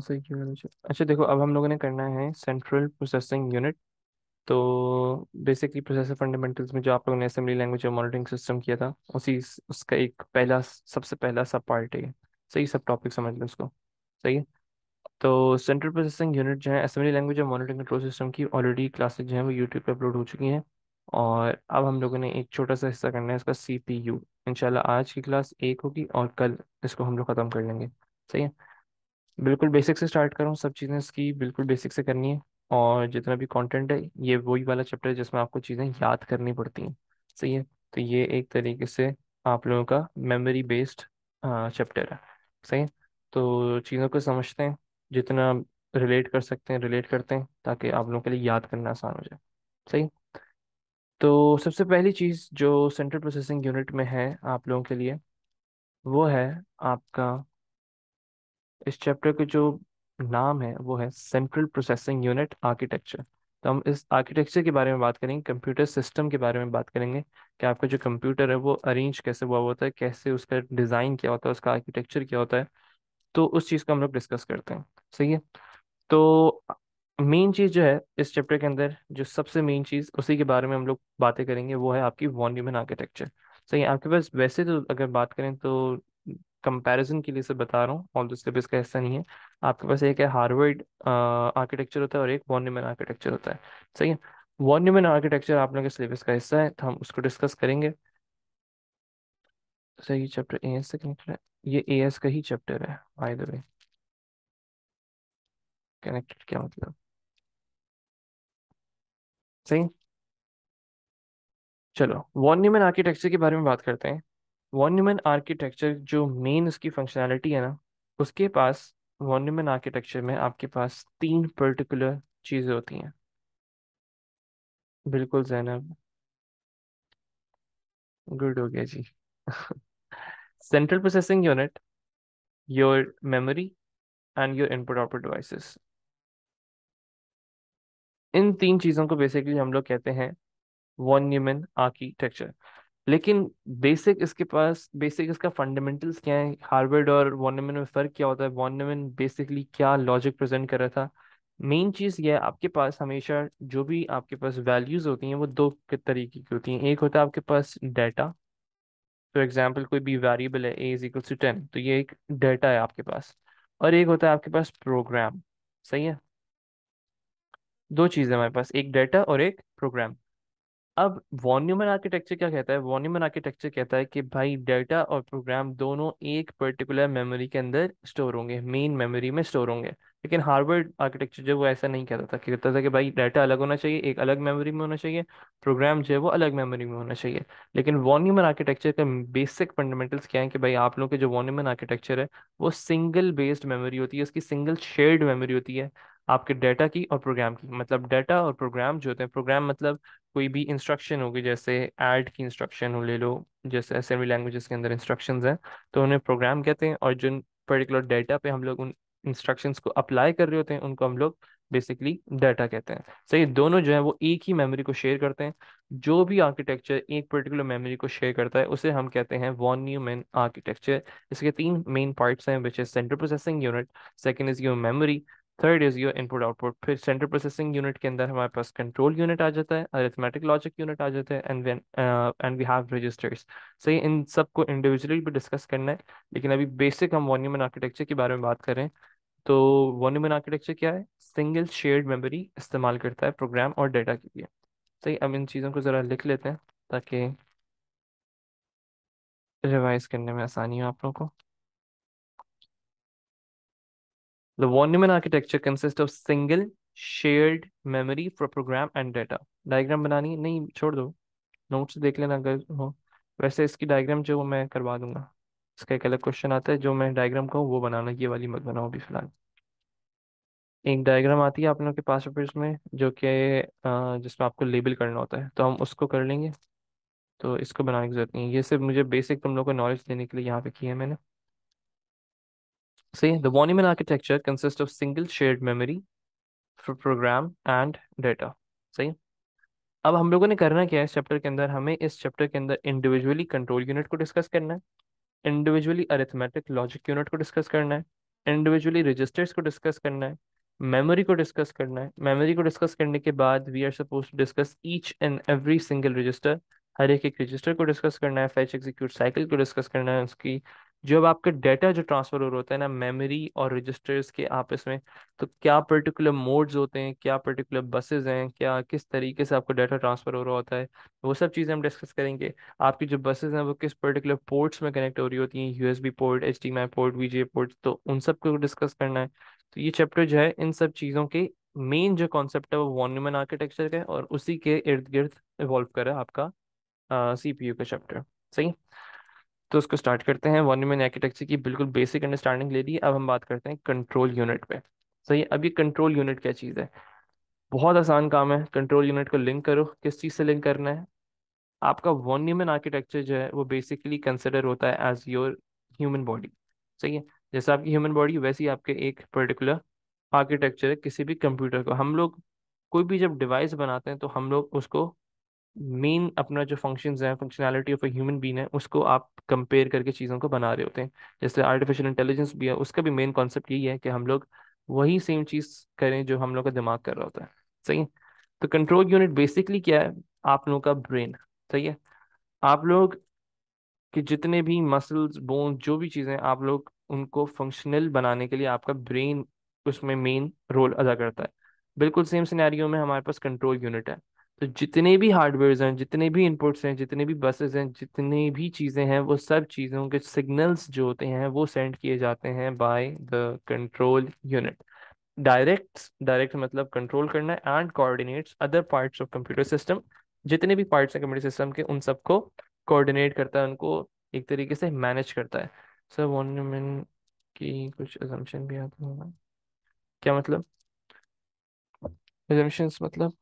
से क्यों अच्छा देखो अब हम लोगों ने करना है सेंट्रल प्रोसेसिंग यूनिट तो बेसिकली प्रोसेसर फंडामेंटल्स में जो आप लोगों ने असेंबली लैंग्वेज और मॉनिटरिंग सिस्टम किया था उसी उसका एक पहला सबसे पहला सब पार्ट है सही सब टॉपिक समझ लें उसको सही है तो सेंट्रल प्रोसेसिंग यूनिट जो है असेंबली लैंग्वेज और मॉनिटरिंग कंट्रोल सिस्टम की ऑलरेडी क्लासेज जो है वो यूट्यूब पर अपलोड हो चुकी हैं और अब हम लोगों ने एक छोटा सा हिस्सा करना है इसका सी पी यू आज की क्लास एक होगी और कल इसको हम लोग ख़त्म कर लेंगे सही है बिल्कुल बेसिक से स्टार्ट करूँ सब चीज़ें इसकी बिल्कुल बेसिक से करनी है और जितना भी कंटेंट है ये वही वाला चैप्टर है जिसमें आपको चीज़ें याद करनी पड़ती हैं सही है तो ये एक तरीके से आप लोगों का मेमोरी बेस्ड चैप्टर है सही है तो चीज़ों को समझते हैं जितना रिलेट कर सकते हैं रिलेट करते हैं ताकि आप लोगों के लिए याद करना आसान हो जाए सही तो सबसे पहली चीज़ जो सेंट्रल प्रोसेसिंग यूनिट में है आप लोगों के लिए वो है आपका इस चैप्टर के जो नाम है वो है सेंट्रल प्रोसेसिंग यूनिट आर्किटेक्चर तो हम इस आर्किटेक्चर के बारे में बात करेंगे कंप्यूटर सिस्टम के बारे में बात करेंगे कि आपका जो कंप्यूटर है वो अरेंज कैसे हुआ होता है कैसे उसका डिज़ाइन क्या होता है उसका आर्किटेक्चर क्या होता है तो उस चीज़ को हम लोग डिस्कस करते हैं सही है तो मेन चीज़ जो है इस चैप्टर के अंदर जो सबसे मेन चीज़ उसी के बारे में हम लोग बातें करेंगे वो है आपकी वॉन्यूमन आर्किटेक्चर सही है आपके पास वैसे तो अगर बात करें तो कंपैरिजन के लिए से बता रहा हूँ ऑल सिलेबस का हिस्सा नहीं है आपके पास एक है हार्वर्ड आर्किटेक्चर होता है और एक वॉन न्यूमन आर्किटेक्चर होता है सही है वॉन न्यूमन आर्किटेक्चर आप लोग के सिलेबस का हिस्सा है तो हम उसको डिस्कस करेंगे सही चैप्टर ए एस से कनेक्टेड है ये ए एस का ही चैप्टर है बाय द वे कनेक्टेड क्या मतलब सही चलो वॉन न्यूमन आर्किटेक्चर के बारे में बात करते हैं वॉन्यूमन आर्किटेक्चर जो मेन उसकी फंक्शनैलिटी है ना उसके पास वॉन्यूमन आर्किटेक्चर में आपके पास तीन पर्टिकुलर चीज़ें होती हैं बिल्कुल जैनब गुड हो गया जी central processing unit your memory and your input output devices इन तीन चीज़ों को बेसिकली हम लोग कहते हैं वॉन्यूमन आर्किटेक्चर लेकिन बेसिक इसके पास बेसिक इसका फंडामेंटल्स क्या है हार्वर्ड और वॉनमेन में फ़र्क क्या होता है वॉनमेन बेसिकली क्या लॉजिक प्रेजेंट कर रहा था मेन चीज़ यह है आपके पास हमेशा जो भी आपके पास वैल्यूज़ होती हैं वो दो तरीके की होती हैं एक होता है आपके पास डाटा फॉर एग्जाम्पल कोई भी वेरिएबल है A is equal to ten तो ये एक डाटा है आपके पास और एक होता है आपके पास प्रोग्राम सही है दो चीज़ें हमारे पास एक डाटा और एक प्रोग्राम अब वॉन्यूमन आर्किटेक्चर क्या कहता है वॉन्यूमन आर्किटेक्चर कहता है कि भाई डेटा और प्रोग्राम दोनों एक पर्टिकुलर मेमोरी के अंदर स्टोर होंगे मेन मेमोरी में स्टोर होंगे लेकिन हार्वर्ड आर्किटेक्चर जो वो ऐसा नहीं कहता था कहता था कि भाई डाटा अलग होना चाहिए एक अलग मेमोरी में होना चाहिए प्रोग्राम जो है वो अलग मेमोरी में होना चाहिए लेकिन वॉन्यूमन आर्किटेक्चर का बेसिक फंडामेंटल्स क्या है कि भाई आप लोगों के जो वॉन्यूमन आर्किटेक्चर है वो सिंगल बेस्ड मेमोरी होती है उसकी सिंगल शेयर्ड मेमोरी होती है आपके डेटा की और प्रोग्राम की मतलब डेटा और प्रोग्राम जो होते हैं प्रोग्राम मतलब कोई भी इंस्ट्रक्शन होगी जैसे ऐड की इंस्ट्रक्शन हो ले लो जैसे असेंबली लैंग्वेजेस के अंदर इंस्ट्रक्शंस हैं तो उन्हें प्रोग्राम कहते हैं और जिन पर्टिकुलर डेटा पे हम लोग उन इंस्ट्रक्शंस को अप्लाई कर रहे होते हैं उनको हम लोग बेसिकली डाटा कहते हैं सही दोनों जो है वो एक ही मेमोरी को शेयर करते हैं जो भी आर्किटेक्चर एक पर्टिकुलर मेमोरी को शेयर करता है उसे हम कहते हैं वॉन मेन आर्किटेक्चर इसके तीन मेन पार्ट्स हैं which is central processing unit second is your memory third is your input output फिर सेंट्रल प्रोसेसिंग यूनिट के अंदर हमारे पास कंट्रोल यूनिट आ जाता है अरिथमेटिक लॉजिक यूनिट आ जाता है and when and we have registers सही इन सबको इंडिविजुअली भी डिस्कस करना है लेकिन अभी बेसिक हम वॉन्यूमन आर्किटेक्चर के बारे में बात करें तो वॉन्यूमन आर्किटेक्चर क्या है सिंगल शेयर्ड मेमोरी इस्तेमाल करता है प्रोग्राम और डेटा के लिए सही अब इन चीज़ों को ज़रा लिख लेते हैं ताकि रिवाइज करने में आसानी हो आप लोगों को The von Neumann architecture consists of single shared memory for program and data. Diagram बनानी नहीं छोड़ दो Notes देख लेना अगर हो वैसे इसकी डायग्राम जो मैं करवा दूंगा इसका एक अलग क्वेश्चन आता है जो मैं डायग्राम को वो बनाना ये वाली मत बनाओ अभी फिलहाल एक डायग्राम आती है आप लोगों के पास पेपर्स में जो कि जिसमें आपको लेबल करना होता है तो हम उसको कर लेंगे तो इसको बनाने की जरूरत नहीं है ये सिर्फ मुझे बेसिक तुम लोग को नॉलेज देने के लिए यहाँ पे किया है मैंने See, the von architecture consists of single shared memory for program and data. See, अब हम लोगों ने करना क्या है इस चैप्टर के अंदर हमें इस चैप्टर के अंदर इंडिविजुअली कंट्रोल यूनिट को डिस्कस करना है इंडिविजुअली अरिथमेटिक लॉजिक यूनिट को डिस्कस करना है इंडिविजुअली रजिस्टर्स को डिस्कस करना है मेमोरी को डिस्कस करना है मेमोरी को डिस्कस करने के बाद we are suppose to discuss each and every single register हर एक एक रजिस्टर को डिस्कस करना है फैच एग्जीक्यूट साइकिल को डिस्कस करना है उसकी जब आपका डेटा जो ट्रांसफर हो रहा होता है ना मेमोरी और रजिस्टर्स के आपस में तो क्या पर्टिकुलर मोड्स होते हैं क्या पर्टिकुलर बसेस हैं क्या किस तरीके से आपका डाटा ट्रांसफर हो रहा होता है वो सब चीज़ें हम डिस्कस करेंगे आपकी जो बसेस हैं वो किस पर्टिकुलर पोर्ट्स में कनेक्ट हो रही होती हैं U port H port V port तो उन सब को डिस्कस करना है तो ये चैप्टर जो है इन सब चीज़ों के मेन जो कॉन्सेप्ट है वो वॉन्यूमन आर्किटेक्चर का और उसी के इर्द गिर्द इवॉल्व करा आपका सी का चैप्टर सही तो उसको स्टार्ट करते हैं वन वॉन्यूमन आर्किटेक्चर की बिल्कुल बेसिक अंडरस्टैंडिंग ले ली अब हम बात करते हैं कंट्रोल यूनिट पे सही अब ये कंट्रोल यूनिट क्या चीज़ है बहुत आसान काम है कंट्रोल यूनिट को लिंक करो किस चीज़ से लिंक करना है आपका वन वॉन्यूमन आर्किटेक्चर जो है वो बेसिकली कंसिडर होता है एज योर ह्यूमन बॉडी सही है जैसे आपकी ह्यूमन बॉडी वैसे ही आपके एक पर्टिकुलर आर्किटेक्चर है किसी भी कंप्यूटर को हम लोग कोई भी जब डिवाइस बनाते हैं तो हम लोग उसको मेन अपना जो फंक्शन है functionality of a human being है उसको आप कंपेयर करके चीज़ों को बना रहे होते हैं जैसे आर्टिफिशियल इंटेलिजेंस भी है उसका भी मेन कॉन्सेप्ट यही है कि हम लोग वही सेम चीज़ करें जो हम लोग का दिमाग कर रहा होता है सही है तो कंट्रोल यूनिट बेसिकली क्या है आप लोगों का ब्रेन सही है आप लोग के जितने भी मसल्स बोन जो भी चीज़ें आप लोग उनको फंक्शनल बनाने के लिए आपका ब्रेन उसमें मेन रोल अदा करता है बिल्कुल सेम सिनेरियो में हमारे पास कंट्रोल यूनिट है तो जितने भी हार्डवेयर हैं जितने भी इनपुट्स हैं जितने भी बसेस हैं जितनी भी चीज़ें हैं वो सब चीज़ों के सिग्नल्स जो होते हैं वो सेंड किए जाते हैं by the control unit direct direct मतलब कंट्रोल करना है and coordinates other parts of computer system जितने भी पार्ट्स हैं कंप्यूटर सिस्टम के उन सबको कोऑर्डिनेट करता है उनको एक तरीके से मैनेज करता है सर वॉन्यूमेंट की कुछ एजम्पन भी आते हैं क्या मतलब मतलब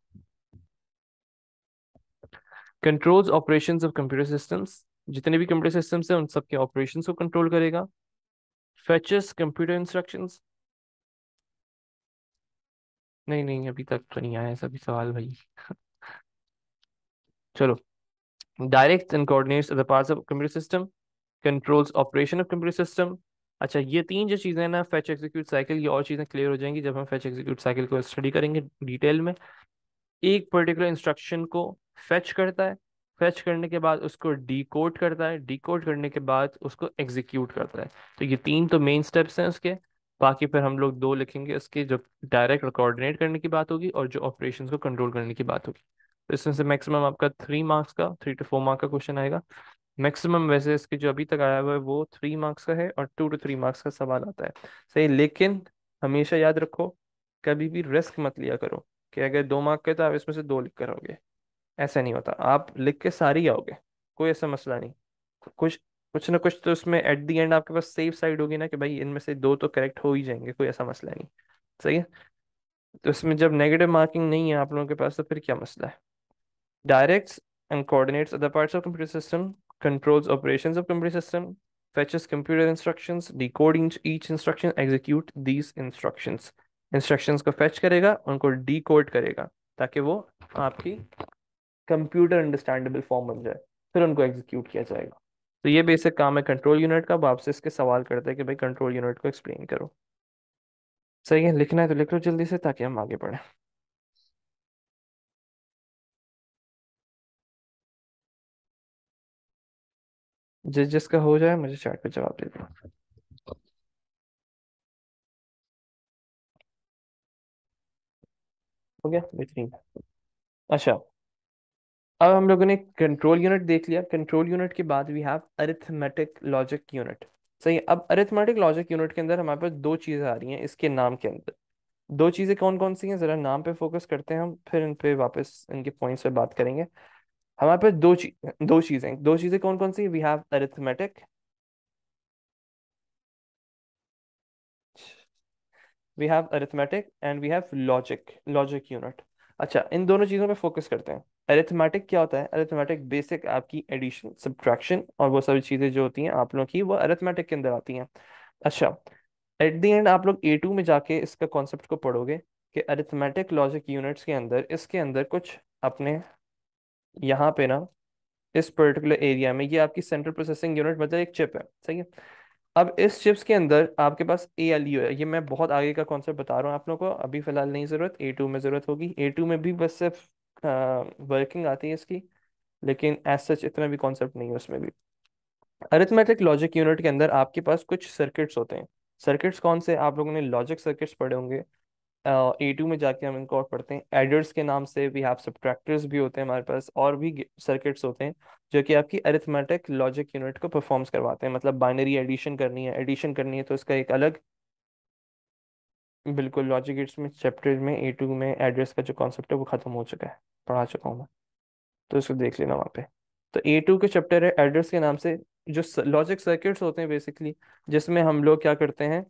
controls operations of computer systems जितने भी कंप्यूटर सिस्टम्स हैं उन सब के ऑपरेशंस को कंट्रोल करेगा फेचेस कंप्यूटर इंस्ट्रक्शंस नहीं नहीं अभी तक तो नहीं आया सभी सवाल भाई चलो direct and coordinates the parts of computer system controls operation of computer system अच्छा ये तीन जो चीज़ें हैं ना फैच एग्जीक्यूट साइकिल ये और चीज़ें क्लियर हो जाएंगी जब हम फैच एग्जीक्यूट साइकिल को स्टडी करेंगे डिटेल में एक पर्टिकुलर इंस्ट्रक्शन को फेच करता है फेच करने के बाद उसको डी करता है डी करने के बाद उसको एग्जीक्यूट करता है तो ये तीन तो मेन स्टेप्स हैं उसके बाकी फिर हम लोग दो लिखेंगे उसके जो डायरेक्ट कोऑर्डिनेट करने की बात होगी और जो ऑपरेशन को कंट्रोल करने की बात होगी तो इसमें से मैक्सिमम आपका थ्री मार्क्स का थ्री टू फोर मार्क का क्वेश्चन आएगा मैक्सिमम वैसे इसके जो अभी तक आया हुआ है वो थ्री मार्क्स का है और टू टू थ्री मार्क्स का सवाल आता है सही लेकिन हमेशा याद रखो कभी भी रिस्क मत लिया करो कि अगर दो मार्क के तो आप इसमें से दो लिख करोगे ऐसा नहीं होता आप लिख के सारी आओगे कोई ऐसा मसला नहीं कुछ कुछ ना कुछ तो उसमें एट द एंड आपके पास सेफ साइड होगी ना कि भाई इनमें से दो तो करेक्ट हो ही जाएंगे कोई ऐसा मसला नहीं सही है तो इसमें जब नेगेटिव मार्किंग नहीं है आप लोगों के पास तो फिर क्या मसला है direct and coordinates other parts of computer system controls operations of computer system fetches computer instructions decoding each instruction execute these instruction instructions को फेच करेगा उनको डीकोड करेगा ताकि वो आपकी कंप्यूटर अंडरस्टैंडेबल फॉर्म बन जाए फिर उनको एग्जीक्यूट किया जाएगा तो ये बेसिक काम है कंट्रोल यूनिट का आपसे इसके सवाल करते हैं कि भाई कंट्रोल यूनिट को एक्सप्लेन करो सही है लिखना है तो लिख लो जल्दी से ताकि हम आगे बढ़ें जिस जिसका हो जाए मुझे चैट पे जवाब दे दो हो गया बेहतरीन अच्छा अब हम लोगों ने कंट्रोल यूनिट देख लिया कंट्रोल यूनिट के बाद we have arithmetic logic unit सही अब अरिथमेटिक लॉजिक यूनिट के अंदर हमारे पास दो चीज़ें आ रही हैं इसके नाम के अंदर दो चीज़ें कौन कौन सी हैं ज़रा नाम पे फोकस करते हैं हम फिर इन पे वापस इनके पॉइंट्स पे बात करेंगे हमारे पास दो चीज दो चीज़ें दो चीज़ें कौन कौन सी we have arithmetic we have arithmetic and we have logic logic unit अच्छा इन दोनों चीज़ों पे फोकस करते हैं अरिथमेटिक क्या होता है अरिथमेटिक बेसिक आपकी एडिशन सब्ट्रैक्शन और वो सारी चीज़ें जो होती हैं आप लोगों की वो अरिथमेटिक के अंदर आती हैं अच्छा एट द एंड आप लोग ए टू में जाके इसका कॉन्सेप्ट को पढ़ोगे कि अरिथमेटिक लॉजिक यूनिट्स के अंदर इसके अंदर कुछ अपने यहाँ पे ना इस पर्टिकुलर एरिया में ये आपकी सेंट्रल प्रोसेसिंग यूनिट मतलब एक चिप है सही है अब इस चिप्स के अंदर आपके पास ए एल यू है ये मैं बहुत आगे का कॉन्सेप्ट बता रहा हूँ आप लोगों को अभी फिलहाल नहीं ज़रूरत ए टू में ज़रूरत होगी ए टू में भी बस सिर्फ वर्किंग आती है इसकी लेकिन एज सच इतना भी कॉन्सेप्ट नहीं है उसमें भी अरिथमेटिक लॉजिक यूनिट के अंदर आपके पास कुछ सर्किट्स होते हैं सर्किट्स कौन से आप लोगों ने लॉजिक सर्किट्स पढ़े होंगे ए uh, टू में जाके हम इनको और पढ़ते हैं एडर्स के नाम से वी हैव सब्ट्रैक्टर्स भी होते हैं हमारे पास और भी सर्किट्स होते हैं जो कि आपकी अरिथमेटिक लॉजिक यूनिट को परफॉर्म्स करवाते हैं मतलब बाइनरी एडिशन करनी है एडिशन करनी है तो इसका एक अलग बिल्कुल लॉजिक गेट्स में चैप्टर में ए टू में एड्रेस का जो कॉन्सेप्ट है वो खत्म हो चुका है पढ़ा चुका हूँ मैं तो इसको देख लेना वहाँ पे तो ए टू के चैप्टर है एड्रेस के नाम से जो लॉजिक सर्किट्स होते हैं बेसिकली जिसमें हम लोग क्या करते हैं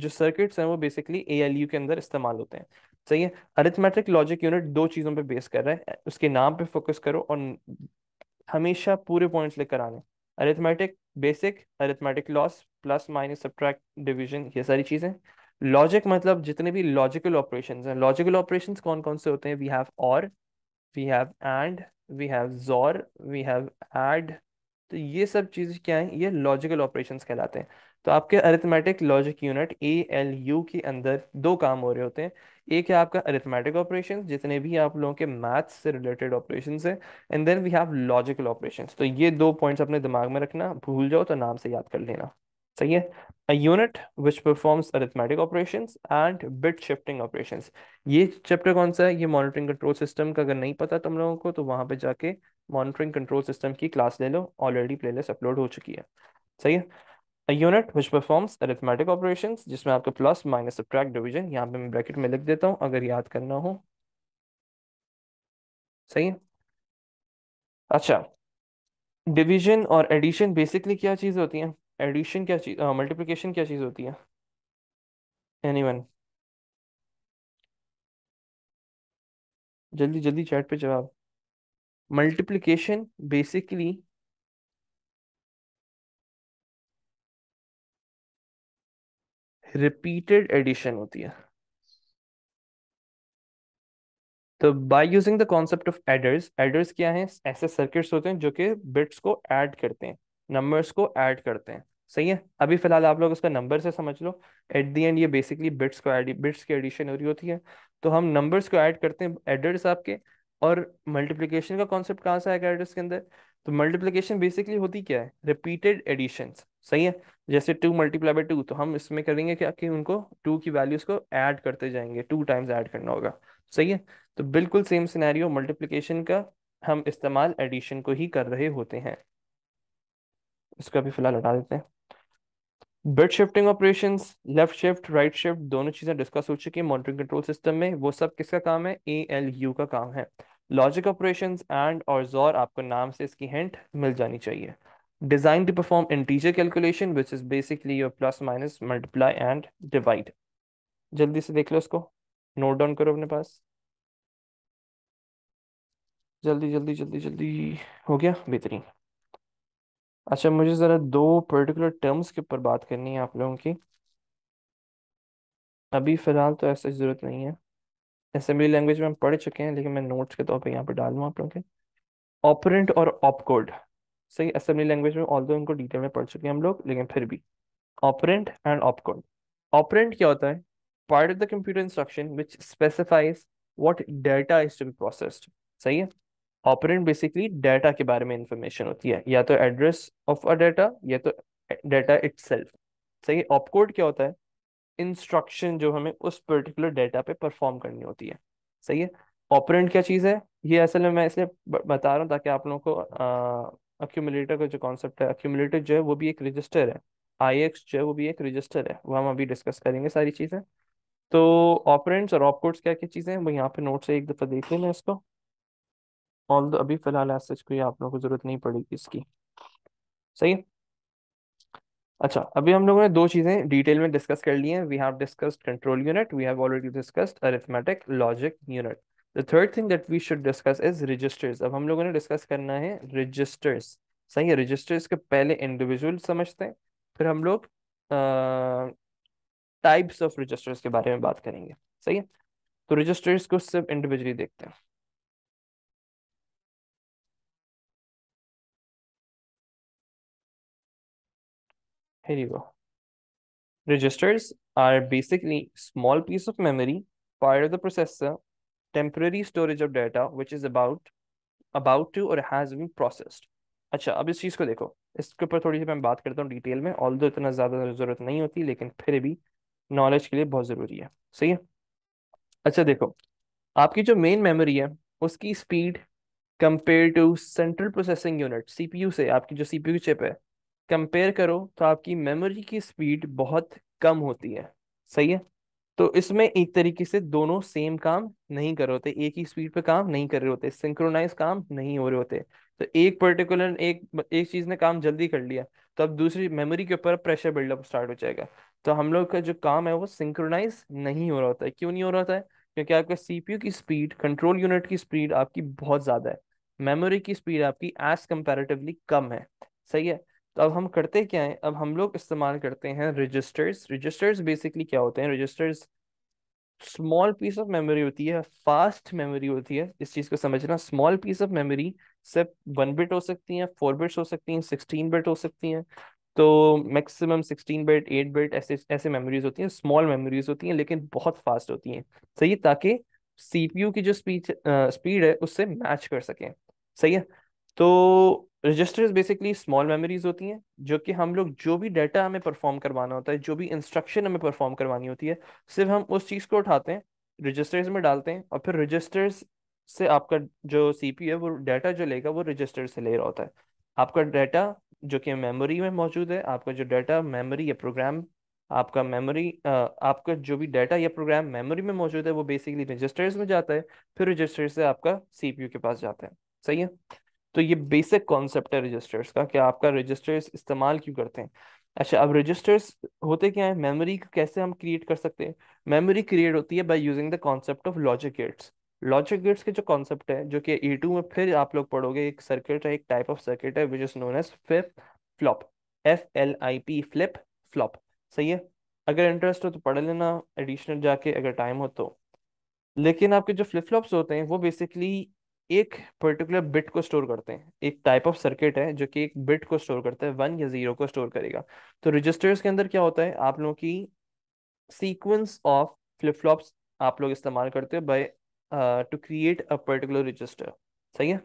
जो सर्किट्स हैं वो बेसिकली ए एल यू के अंदर इस्तेमाल होते हैं सही है अरिथमेटिक लॉजिक यूनिट दो चीज़ों पर बेस कर रहा है उसके नाम पे फोकस करो और हमेशा पूरे पॉइंट्स लेकर आने arithmetic basic arithmetic laws plus minus subtract division ये सारी चीज़ें लॉजिक मतलब जितने भी लॉजिकल ऑपरेशंस हैं लॉजिकल ऑपरेशंस कौन कौन से होते हैं we have or we have and we have xor we have add तो ये सब चीज़ क्या है ये लॉजिकल ऑपरेशंस कहलाते हैं तो आपके arithmetic logic unit A L U के अंदर दो काम हो रहे होते हैं एक है आपका अरिथमेटिक ऑपरेशन जितने भी आप लोगों के मैथ्स से रिलेटेड ऑपरेशन है and then we have logical operation तो ये दो पॉइंट्स अपने दिमाग में रखना भूल जाओ तो नाम से याद कर लेना सही है a unit which performs arithmetic operation and bit shifting operation ये चैप्टर कौन सा है ये मॉनिटरिंग कंट्रोल सिस्टम का अगर नहीं पता तुम लोगों को तो वहां पे जाके मॉनिटरिंग कंट्रोल सिस्टम की क्लास ले लो ऑलरेडी प्लेलिस्ट अपलोड हो चुकी है सही है a unit which performs arithmetic operation जिसमें आपको प्लस माइनस सब्ट्रैक्ट डिविजन यहाँ पे मैं ब्रैकेट में लिख देता हूँ अगर याद करना हो सही है अच्छा डिवीजन और एडिशन बेसिकली क्या चीज़ होती है एडिशन क्या चीज़ मल्टीप्लिकेशन क्या चीज़ होती है एनीवन जल्दी जल्दी चैट पे जवाब मल्टीप्लिकेशन बेसिकली रिपीटेड एडिशन होती है तो by using the concept of adders adders क्या हैं ऐसे सर्किट्स होते हैं जो कि बिट्स को ऐड करते हैं नंबर्स को ऐड करते हैं सही है अभी फिलहाल आप लोग उसका नंबर से समझ लो एट दी एंड ये बेसिकली बिट्स को बिट्स की एडिशन हो रही होती है तो हम नंबर्स को ऐड करते हैं एडर्स आपके और मल्टीप्लीकेशन का कॉन्सेप्ट कहाँ से आएगा एडर्स के अंदर तो मल्टीप्लिकेशन बेसिकली होती क्या है रिपीटेड एडिशन सही है जैसे टू मल्टीप्लाई बाई टू तो हम इसमें करेंगे क्या कि उनको टू की वैल्यूज को ऐड करते जाएंगे टू टाइम्स ऐड करना होगा सही है तो बिल्कुल सेम सिनेरियो मल्टीप्लीकेशन का हम इस्तेमाल एडिशन को ही कर रहे होते हैं इसका भी फिलहाल हटा देते हैं bit shifting operation left shift right shift दोनों चीजें डिस्कस हो चुकी है मॉनिटरिंग कंट्रोल सिस्टम में वो सब किसका काम है ए एल यू का काम है लॉजिक ऑपरेशन एंड और जोर आपको नाम से इसकी हिंट मिल जानी चाहिए design to perform integer calculation which is basically your plus minus multiply and divide जल्दी से देख लो उसको नोट डाउन करो अपने पास जल्दी जल्दी जल्दी जल्दी हो गया बेहतरीन अच्छा मुझे ज़रा दो पर्टिकुलर टर्म्स के ऊपर बात करनी है आप लोगों की अभी फ़िलहाल तो ऐसा ज़रूरत नहीं है असेंबली लैंग्वेज में हम पढ़ चुके हैं लेकिन मैं नोट्स के तौर पे यहाँ पर डाल लूँ आप लोगों के ऑपरेंट और ऑपकोड सही असेंबली लैंग्वेज में ऑल दो इनको डिटेल में पढ़ चुके हैं हम लोग लेकिन फिर भी ऑपरेंट एंड ऑपकोड ऑपरेंट क्या होता है part of the computer instruction which specifies what data is to be processed सही है ऑपरेंट बेसिकली डाटा के बारे में इंफॉर्मेशन होती है या तो एड्रेस ऑफ अ डाटा या तो डाटा सेल्फ सही ऑपकोड क्या होता है इंस्ट्रक्शन जो हमें उस पर्टिकुलर डाटा पे परफॉर्म करनी होती है सही है ऑपरेंट क्या चीज़ है ये असल में मैं इसलिए बता रहा हूँ ताकि आप लोगों को अक्यूमुलेटर का जो कॉन्सेप्ट है अक्यूमुलेटर जो है वो भी एक रजिस्टर है आई एक्स जो है वो भी एक रजिस्टर है वो हम अभी डिस्कस करेंगे सारी चीज़ें तो ऑपरेंट्स और ऑपकोड्स क्या क्या चीज़ें हैं वो यहाँ पे नोट से एक दफ़ा देख लेना इसको ऑल दो अभी फिलहाल आज सच कोई आप लोगों को जरूरत नहीं पड़ेगी इसकी सही है अच्छा अभी हम लोगों ने दो चीजें डिटेल में डिस्कस कर ली हैं we have discussed control unit we have already discussed arithmetic logic unit the third thing that we should discuss is registers अब हम लोगों ने डिस्कस करना है रजिस्टर्स सही है रजिस्टर्स के पहले इंडिविजुअल समझते हैं फिर हम लोग टाइप्स ऑफ रजिस्टर्स के बारे में बात करेंगे सही है तो रजिस्टर्स को सिर्फ इंडिविजुअली देखते हैं Here you go. Registers are basically small piece of memory, part of the processor, temporary storage of data, which is about about to or has been processed. अच्छा अब इस चीज़ को देखो इसके ऊपर थोड़ी सी मैं बात करता हूँ डिटेल में ऑल इतना ज़्यादा ज़रूरत नहीं होती लेकिन फिर भी नॉलेज के लिए बहुत ज़रूरी है सही है अच्छा देखो आपकी जो मेन मेमोरी है उसकी speed compare to central processing unit CPU से आपकी जो सीपीयू चिप है कंपेयर करो तो आपकी मेमोरी की स्पीड बहुत कम होती है सही है तो इसमें एक तरीके से दोनों सेम काम नहीं कर रहे होते एक ही स्पीड पे काम नहीं कर रहे होते सिंक्रोनाइज काम नहीं हो रहे होते तो एक पर्टिकुलर एक एक चीज ने काम जल्दी कर लिया तो अब दूसरी मेमोरी के ऊपर प्रेशर बिल्डअप स्टार्ट हो जाएगा तो हम लोग का जो काम है वो सिंक्रोनाइज नहीं हो रहा होता है क्यों नहीं हो रहा होता है क्योंकि आपका सीपीयू की स्पीड कंट्रोल यूनिट की स्पीड आपकी बहुत ज्यादा है मेमोरी की स्पीड आपकी एज कंपेरेटिवली कम है सही है तो अब हम करते क्या है अब हम लोग इस्तेमाल करते हैं रजिस्टर्स रजिस्टर्स बेसिकली क्या होते हैं registers small piece of memory होती है फास्ट मेमोरी होती है इस चीज़ को समझना स्मॉल पीस ऑफ मेमोरी सिर्फ वन बिट हो सकती है फोर बिट्स हो सकती हैं सिक्सटीन बिट हो सकती हैं तो maximum sixteen bit eight bit ऐसे ऐसे मेमोरीज होती हैं स्मॉल मेमोरीज होती हैं लेकिन बहुत फास्ट होती हैं सही ताकि सीपीयू की जो स्पीड स्पीड है उससे मैच कर सकें सही है तो रजिस्टर्स बेसिकली स्मॉल मेमोरीज होती हैं जो कि हम लोग जो भी डाटा हमें परफॉर्म करवाना होता है जो भी इंस्ट्रक्शन हमें परफॉर्म करवानी होती है सिर्फ हम उस चीज़ को उठाते हैं रजिस्टर्स में डालते हैं और फिर रजिस्टर्स से आपका जो सी है वो डाटा जो लेगा वो रजिस्टर से ले रहा होता है आपका डाटा जो कि मेमोरी में मौजूद है आपका जो डाटा मेमोरी या प्रोग्राम आपका मेमोरी आपका जो भी डाटा या प्रोग्राम मेमोरी में मौजूद है वो बेसिकली रजिस्टर्स में जाता है फिर रजिस्टर से आपका यू के पास जाता है सही है तो ये बेसिक कॉन्सेप्ट है रजिस्टर्स का कि आपका रजिस्टर्स इस्तेमाल क्यों करते हैं अच्छा अब रजिस्टर्स होते क्या है मेमोरी कैसे हम क्रिएट कर सकते हैं मेमोरी क्रिएट होती है by using the concept of logic gates logic gates के जो कॉन्सेप्ट है जो कि ए टू में फिर आप लोग पढ़ोगे एक सर्किट है एक टाइप ऑफ सर्किट है which is known as flip flop F L I P flip flop सही है अगर इंटरेस्ट हो तो पढ़ लेना एडिशनल जाके अगर टाइम हो तो लेकिन आपके जो फ्लिप फ्लॉप्स होते हैं वो बेसिकली एक पर्टिकुलर बिट को स्टोर करते हैं एक टाइप ऑफ सर्किट है जो कि एक बिट को स्टोर करता है वन या जीरो को स्टोर करेगा तो रजिस्टर्स के अंदर क्या होता है आप लोगों की सीक्वेंस ऑफ फ्लिप फ्लॉप्स आप लोग इस्तेमाल करते हो by to create a particular register सही है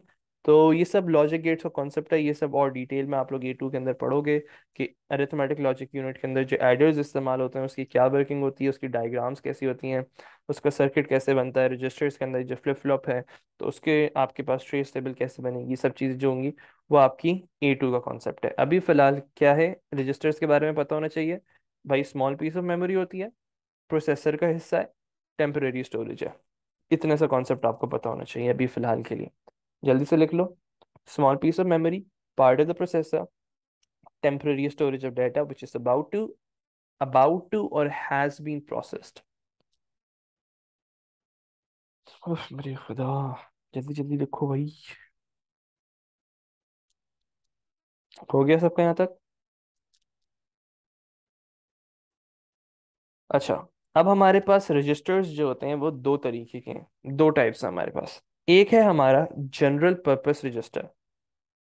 तो ये सब लॉजिक गेट्स का कॉन्सेप्ट है ये सब और डिटेल में आप लोग ए टू के अंदर पढ़ोगे कि अरिथमेटिक लॉजिक यूनिट के अंदर जो एडर्स इस्तेमाल होते हैं उसकी क्या वर्किंग होती है उसकी डायग्राम्स कैसी होती हैं उसका सर्किट कैसे बनता है रजिस्टर्स के अंदर जो फ्लिप फ्लॉप है तो उसके आपके पास ट्रेस टेबल कैसे बनेगी सब चीज़ें जो होंगी वो आपकी ए टू का कॉन्सेप्ट है अभी फ़िलहाल क्या है रजिस्टर्स के बारे में पता होना चाहिए भाई स्मॉल पीस ऑफ मेमोरी होती है प्रोसेसर का हिस्सा है टेम्प्रेरी स्टोरेज है इतना सा कॉन्सेप्ट आपको पता होना चाहिए अभी फ़िलहाल के लिए जल्दी से लिख लो small piece of memory part of the processor temporary storage of data which is about to about to or has been processed मेरे खुदा जल्दी जल्दी लिखो भाई हो गया सबका यहाँ तक अच्छा अब हमारे पास रजिस्टर्स जो होते हैं वो दो तरीके के हैं दो टाइप्स हैं हमारे पास एक है हमारा जनरल पर्पस रजिस्टर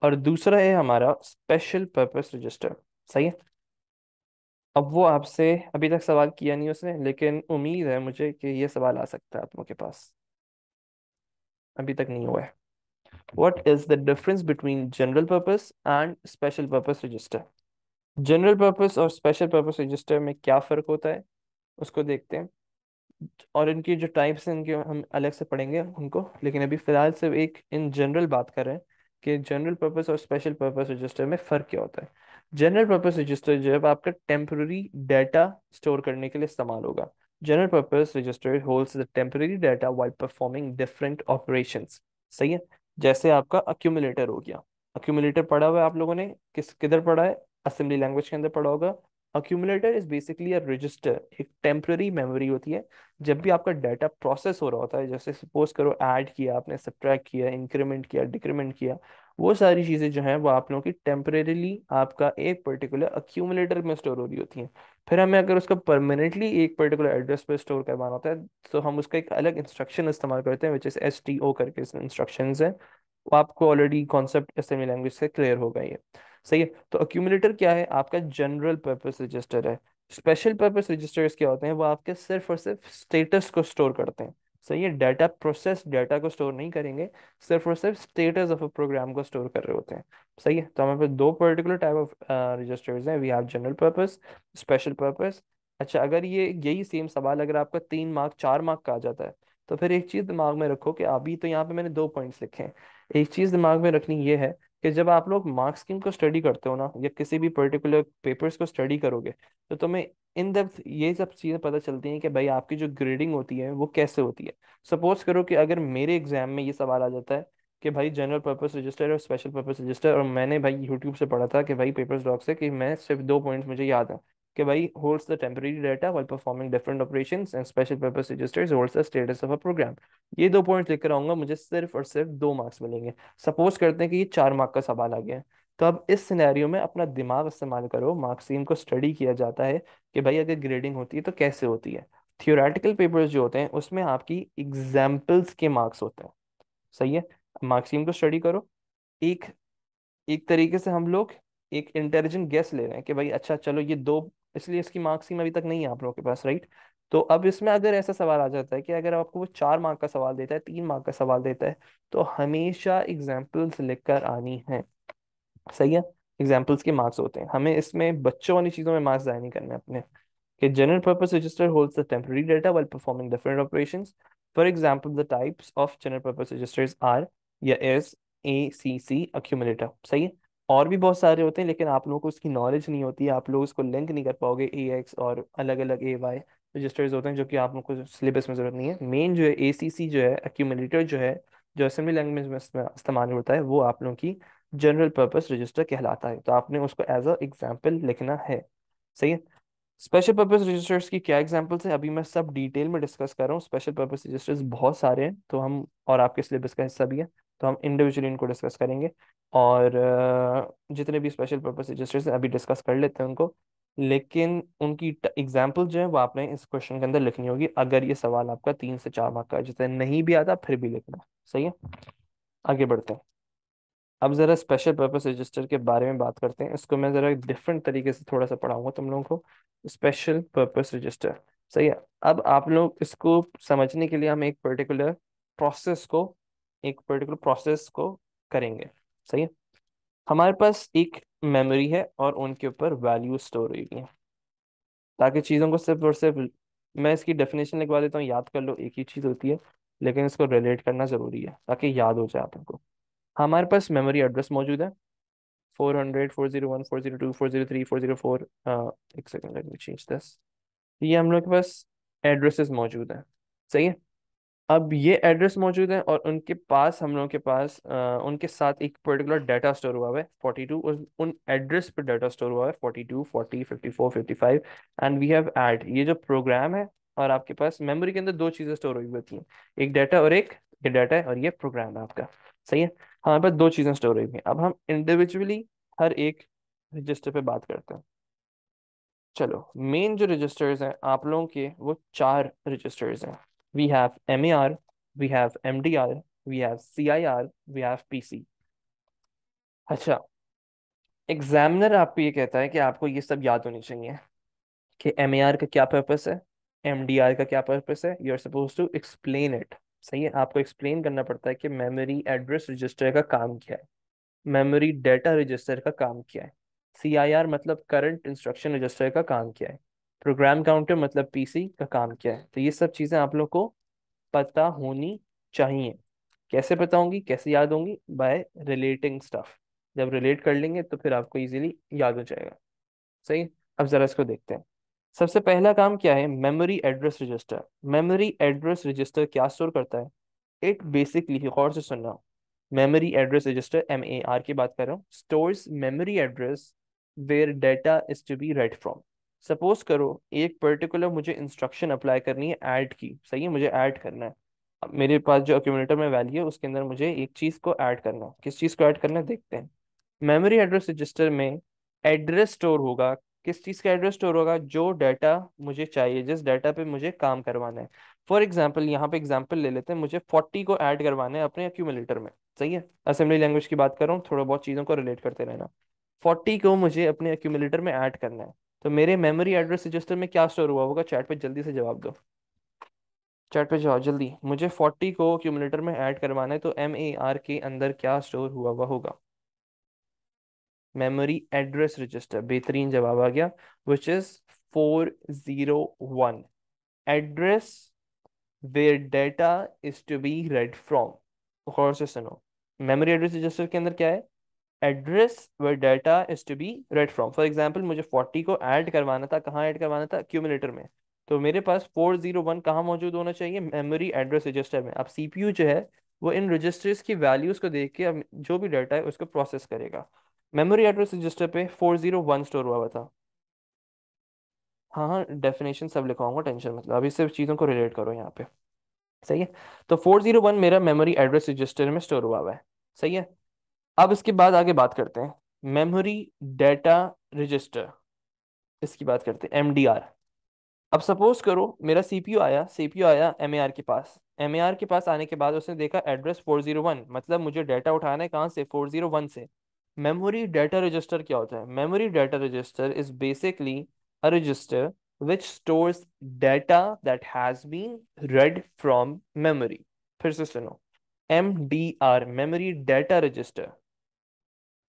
और दूसरा है हमारा स्पेशल पर्पस रजिस्टर सही है अब वो आपसे अभी तक सवाल किया नहीं उसने लेकिन उम्मीद है मुझे कि ये सवाल आ सकता है आप लोग के पास अभी तक नहीं हुआ है what is the difference between general purpose and special purpose register general purpose और स्पेशल पर्पस रजिस्टर में क्या फ़र्क होता है उसको देखते हैं और इनकी जो टाइप्स हैं इनके हम अलग से पढ़ेंगे उनको लेकिन अभी फिलहाल सिर्फ एक इन जनरल बात कर रहे हैं कि जनरल पर्पस और स्पेशल पर्पस रजिस्टर में फ़र्क क्या होता है जनरल पर्पस रजिस्टर जो है आपका टेम्प्रेरी डाटा स्टोर करने के लिए इस्तेमाल होगा general purpose register holds the temporary data while performing different operation सही है जैसे आपका अक्यूमुलेटर हो गया अक्यूमुलेटर पढ़ा हुआ है आप लोगों ने किस किधर पढ़ा है असेंबली लैंग्वेज के अंदर पढ़ा होगा accumulator is basically a register एक टेम्प्ररी मेमोरी होती है जब भी आपका डाटा प्रोसेस हो रहा होता है जैसे सपोज करो ऐड किया आपने सब्ट्रैक्ट किया इंक्रीमेंट किया डिक्रीमेंट किया वो सारी चीज़ें जो है वो आप लोगों की टेम्परेरीली आपका एक पर्टिकुलर अक्यूमुलेटर में स्टोर हो रही होती है फिर हमें अगर उसका परमानेंटली एक पर्टिकुलर एड्रेस पर स्टोर करवाना होता है तो हम उसका एक अलग इंस्ट्रक्शन इस्तेमाल करते हैं which is S T O करके इंस्ट्रक्शन है वो आपको already concept S M language से क्लियर होगा ये सही है तो अक्यूमुलेटर क्या है आपका जनरल पर्पस रजिस्टर है स्पेशल पर्पस रजिस्टर्स क्या होते हैं वो आपके सिर्फ और सिर्फ स्टेटस को स्टोर करते हैं सही है डाटा प्रोसेस डाटा को स्टोर नहीं करेंगे सिर्फ और सिर्फ स्टेटस ऑफ अ प्रोग्राम को स्टोर कर रहे होते हैं सही है तो हमारे पास दो पर्टिकुलर टाइप ऑफ रजिस्टर्स हैं we have general purpose special purpose अच्छा अगर ये यही सेम सवाल अगर आपका तीन मार्क चार मार्क का आ जाता है तो फिर एक चीज़ दिमाग में रखो कि अभी तो यहाँ पे मैंने दो पॉइंट्स लिखे हैं एक चीज़ दिमाग में रखनी ये है कि जब आप लोग मार्क्स स्कीम को स्टडी करते हो ना या किसी भी पर्टिकुलर पेपर्स को स्टडी करोगे तो तुम्हें इन डेप्थ ये सब चीज़ें पता चलती हैं कि भाई आपकी जो ग्रेडिंग होती है वो कैसे होती है सपोज करो कि अगर मेरे एग्जाम में ये सवाल आ जाता है कि भाई जनरल पर्पस रजिस्टर और स्पेशल पर्पस रजिस्टर और मैंने भाई यूट्यूब से पढ़ा था कि भाई पेपर्स डॉक से कि मैं सिर्फ दो पॉइंट्स मुझे याद हैं कि भाई holds the temporary data while performing different operations and special purpose registers holds the status of a program ये दो पॉइंट कर आऊंगा मुझे सिर्फ और सिर्फ दो मार्क्स मिलेंगे सपोज करते हैं कि ये चार मार्क का सवाल आ गया है तो अब इस सिनेरियो में अपना दिमाग इस्तेमाल करो मार्क्सिम को स्टडी किया जाता है कि भाई अगर ग्रेडिंग होती है तो कैसे होती है थियोरेटिकल पेपर्स जो होते हैं उसमें आपकी एग्जाम्पल्स के मार्क्स होते हैं सही है मार्क्सिम को स्टडी करो एक एक तरीके से हम लोग एक इंटेलिजेंट गेस ले रहे हैं कि भाई अच्छा चलो ये दो इसलिए इसकी मार्क्स की अभी तक नहीं है आप लोगों के पास राइट तो अब इसमें अगर ऐसा सवाल आ जाता है कि अगर आपको वो चार मार्क का सवाल देता है तीन मार्क का सवाल देता है तो हमेशा एग्जाम्पल्स लेकर आनी है सही है एग्जाम्पल्स के मार्क्स होते हैं हमें इसमें बच्चों वाली चीज़ों में मार्क्स जाया नहीं करने अपने कि general purpose register holds the temporary data while performing different operations. For example the types of general purpose registers are या S A C C accumulator सही है और भी बहुत सारे होते हैं लेकिन आप लोगों को उसकी नॉलेज नहीं होती है आप लोग उसको लिंक नहीं कर पाओगे ए एक्स और अलग अलग ए वाई रजिस्टर्स होते हैं जो कि आप लोग को सिलेबस में ज़रूरत नहीं है मेन जो है ए सी सी जो है एक्यूमिलेटर जो है जो असेंबली लैंग्वेज में इस्तेमाल होता है वो आप लोगों की जनरल पर्पज रजिस्टर कहलाता है तो आपने उसको एज अ एग्जाम्पल लिखना है सही है स्पेशल पर्पज रजिस्टर्स की क्या एग्जाम्पल्स है अभी मैं सब डिटेल में डिस्कस कर रहा हूँ स्पेशल पर्पज रजिस्टर्स बहुत सारे हैं तो हम और आपके सिलेबस का हिस्सा भी है तो हम इंडिविजुअली इनको डिस्कस करेंगे और जितने भी स्पेशल पर्पस रजिस्टर्स हैं अभी डिस्कस कर लेते हैं उनको लेकिन उनकी एग्जाम्पल जो है वो आपने इस क्वेश्चन के अंदर लिखनी होगी अगर ये सवाल आपका तीन से चार मार्क का जैसे नहीं भी आता फिर भी लिखना सही है आगे बढ़ते हैं अब ज़रा स्पेशल पर्पस रजिस्टर के बारे में बात करते हैं इसको मैं ज़रा डिफरेंट तरीके से थोड़ा सा पढ़ाऊंगा तुम लोगों को स्पेशल पर्पस रजिस्टर सही है अब आप लोग इसको समझने के लिए हम एक पर्टिकुलर प्रोसेस को एक पर्टिकुलर प्रोसेस को करेंगे सही है हमारे पास एक मेमोरी है और उनके ऊपर वैल्यू स्टोर होगी ताकि चीज़ों को सिर्फ और सिर्फ मैं इसकी डेफिनेशन लिखवा देता हूँ याद कर लो एक ही चीज़ होती है लेकिन इसको रिलेट करना ज़रूरी है ताकि याद हो जाए आप आपको हमारे पास मेमोरी एड्रेस मौजूद है four hundred four zero one four zero two four zero three four zero four एक second let me change this ये हम लोग के पास एड्रेसेस मौजूद हैं सही है अब ये एड्रेस मौजूद है और उनके पास हम लोगों के पास आ, उनके साथ एक पर्टिकुलर डाटा स्टोर हुआ है फोर्टी टू उन एड्रेस पर डाटा स्टोर हुआ है forty two forty fifty four fifty five and we have add ये जो प्रोग्राम है और आपके पास मेमोरी के अंदर दो चीज़ें स्टोर हुई होती है एक डाटा और एक ये डाटा है और ये प्रोग्राम है आपका सही है हमारे पास दो चीज़ें स्टोर हुई हैं अब हम इंडिविजुअली हर एक रजिस्टर पे बात करते हैं चलो मेन जो रजिस्टर्स हैं आप लोगों के वो चार रजिस्टर्स हैं we have MAR, we have MDR, we have CIR, we have PC. अच्छा एग्जामिनर आपको ये कहता है कि आपको ये सब याद होनी चाहिए कि एम का क्या पर्पस है एम का क्या पर्पस है you are suppose to explain it सही है आपको एक्सप्लेन करना पड़ता है कि मेमोरी एड्रेस रजिस्टर का काम क्या है मेमोरी डेटा रजिस्टर का काम क्या है सी मतलब करंट इंस्ट्रक्शन रजिस्टर का काम क्या है प्रोग्राम काउंटर मतलब पीसी का काम क्या है तो ये सब चीज़ें आप लोग को पता होनी चाहिए कैसे पता होंगी कैसे याद होंगी बाय रिलेटिंग स्टफ जब रिलेट कर लेंगे तो फिर आपको इजीली याद हो जाएगा सही अब ज़रा इसको देखते हैं सबसे पहला काम क्या है memory address register memory address register क्या स्टोर करता है इट बेसिकली गौर से सुनना memory address register M A R की बात कर रहा हूँ stores memory address where data is to be read from suppose करो एक पर्टिकुलर मुझे इंस्ट्रक्शन अप्लाई करनी है ऐड की सही है मुझे ऐड करना है मेरे पास जो अक्यूमुलेटर में वैल्यू है उसके अंदर मुझे एक चीज़ को ऐड करना है किस चीज़ को ऐड करना है देखते हैं मेमोरी एड्रेस रजिस्टर में एड्रेस स्टोर होगा किस चीज़ का एड्रेस स्टोर होगा जो डाटा मुझे चाहिए जिस डाटा पे मुझे काम करवाना है फॉर एग्जाम्पल यहाँ पे एग्जाम्पल ले लेते हैं मुझे फोर्टी को ऐड करवाना है अपने अक्यूमुलेटर में सही है असेंबली लैंग्वेज की बात कर रहा हूँ थोड़ा बहुत चीज़ों को रिलेट करते रहना फोर्टी को मुझे अपने अक्यूमुलेटर में ऐड करना है तो मेरे मेमोरी एड्रेस रजिस्टर में क्या स्टोर हुआ होगा चैट पे जल्दी से जवाब दो चैट पे जवाब जल्दी मुझे फोर्टी को क्यूमुलेटर में ऐड करवाना है तो एम ए आर के अंदर क्या स्टोर हुआ हुआ होगा मेमोरी एड्रेस रजिस्टर बेहतरीन जवाब आ गया which is four zero one address where data is to be read from से सुनो मेमोरी एड्रेस रजिस्टर के अंदर क्या है address where data is to be read from for example मुझे फोर्टी को ऐड करवाना था कहाँ ऐड करवाना था क्यूमुलेटर में तो मेरे पास फोर जीरो वन कहाँ मौजूद होना चाहिए मेमोरी एड्रेस रजिस्टर में अब सी जो है वो इन रजिस्टर्स की वैल्यूज को देख के जो भी डाटा है उसको प्रोसेस करेगा मेमोरी एड्रेस रजिस्टर पे फोर जीरो वन स्टोर हुआ हुआ था हाँ हाँ डेफिनेशन सब लिखाऊंगा टेंशन मतलब अभी सिर्फ चीज़ों को रिलेट करो यहाँ पे सही है तो फोर जीरो वन मेरा मेमोरी एड्रेस रजिस्टर में स्टोर हुआ हुआ है सही है अब इसके बाद आगे बात करते हैं मेमोरी डेटा रजिस्टर इसकी बात करते हैं एम अब सपोज करो मेरा सीपीयू आया सीपीयू आया एमएआर के पास एमएआर के पास आने के बाद उसने देखा एड्रेस 401 मतलब मुझे डेटा उठाना है कहाँ से 401 से मेमोरी डेटा रजिस्टर क्या होता है memory data register is basically a register which stores data that has been read from memory फिर से सुनो M D R memory data register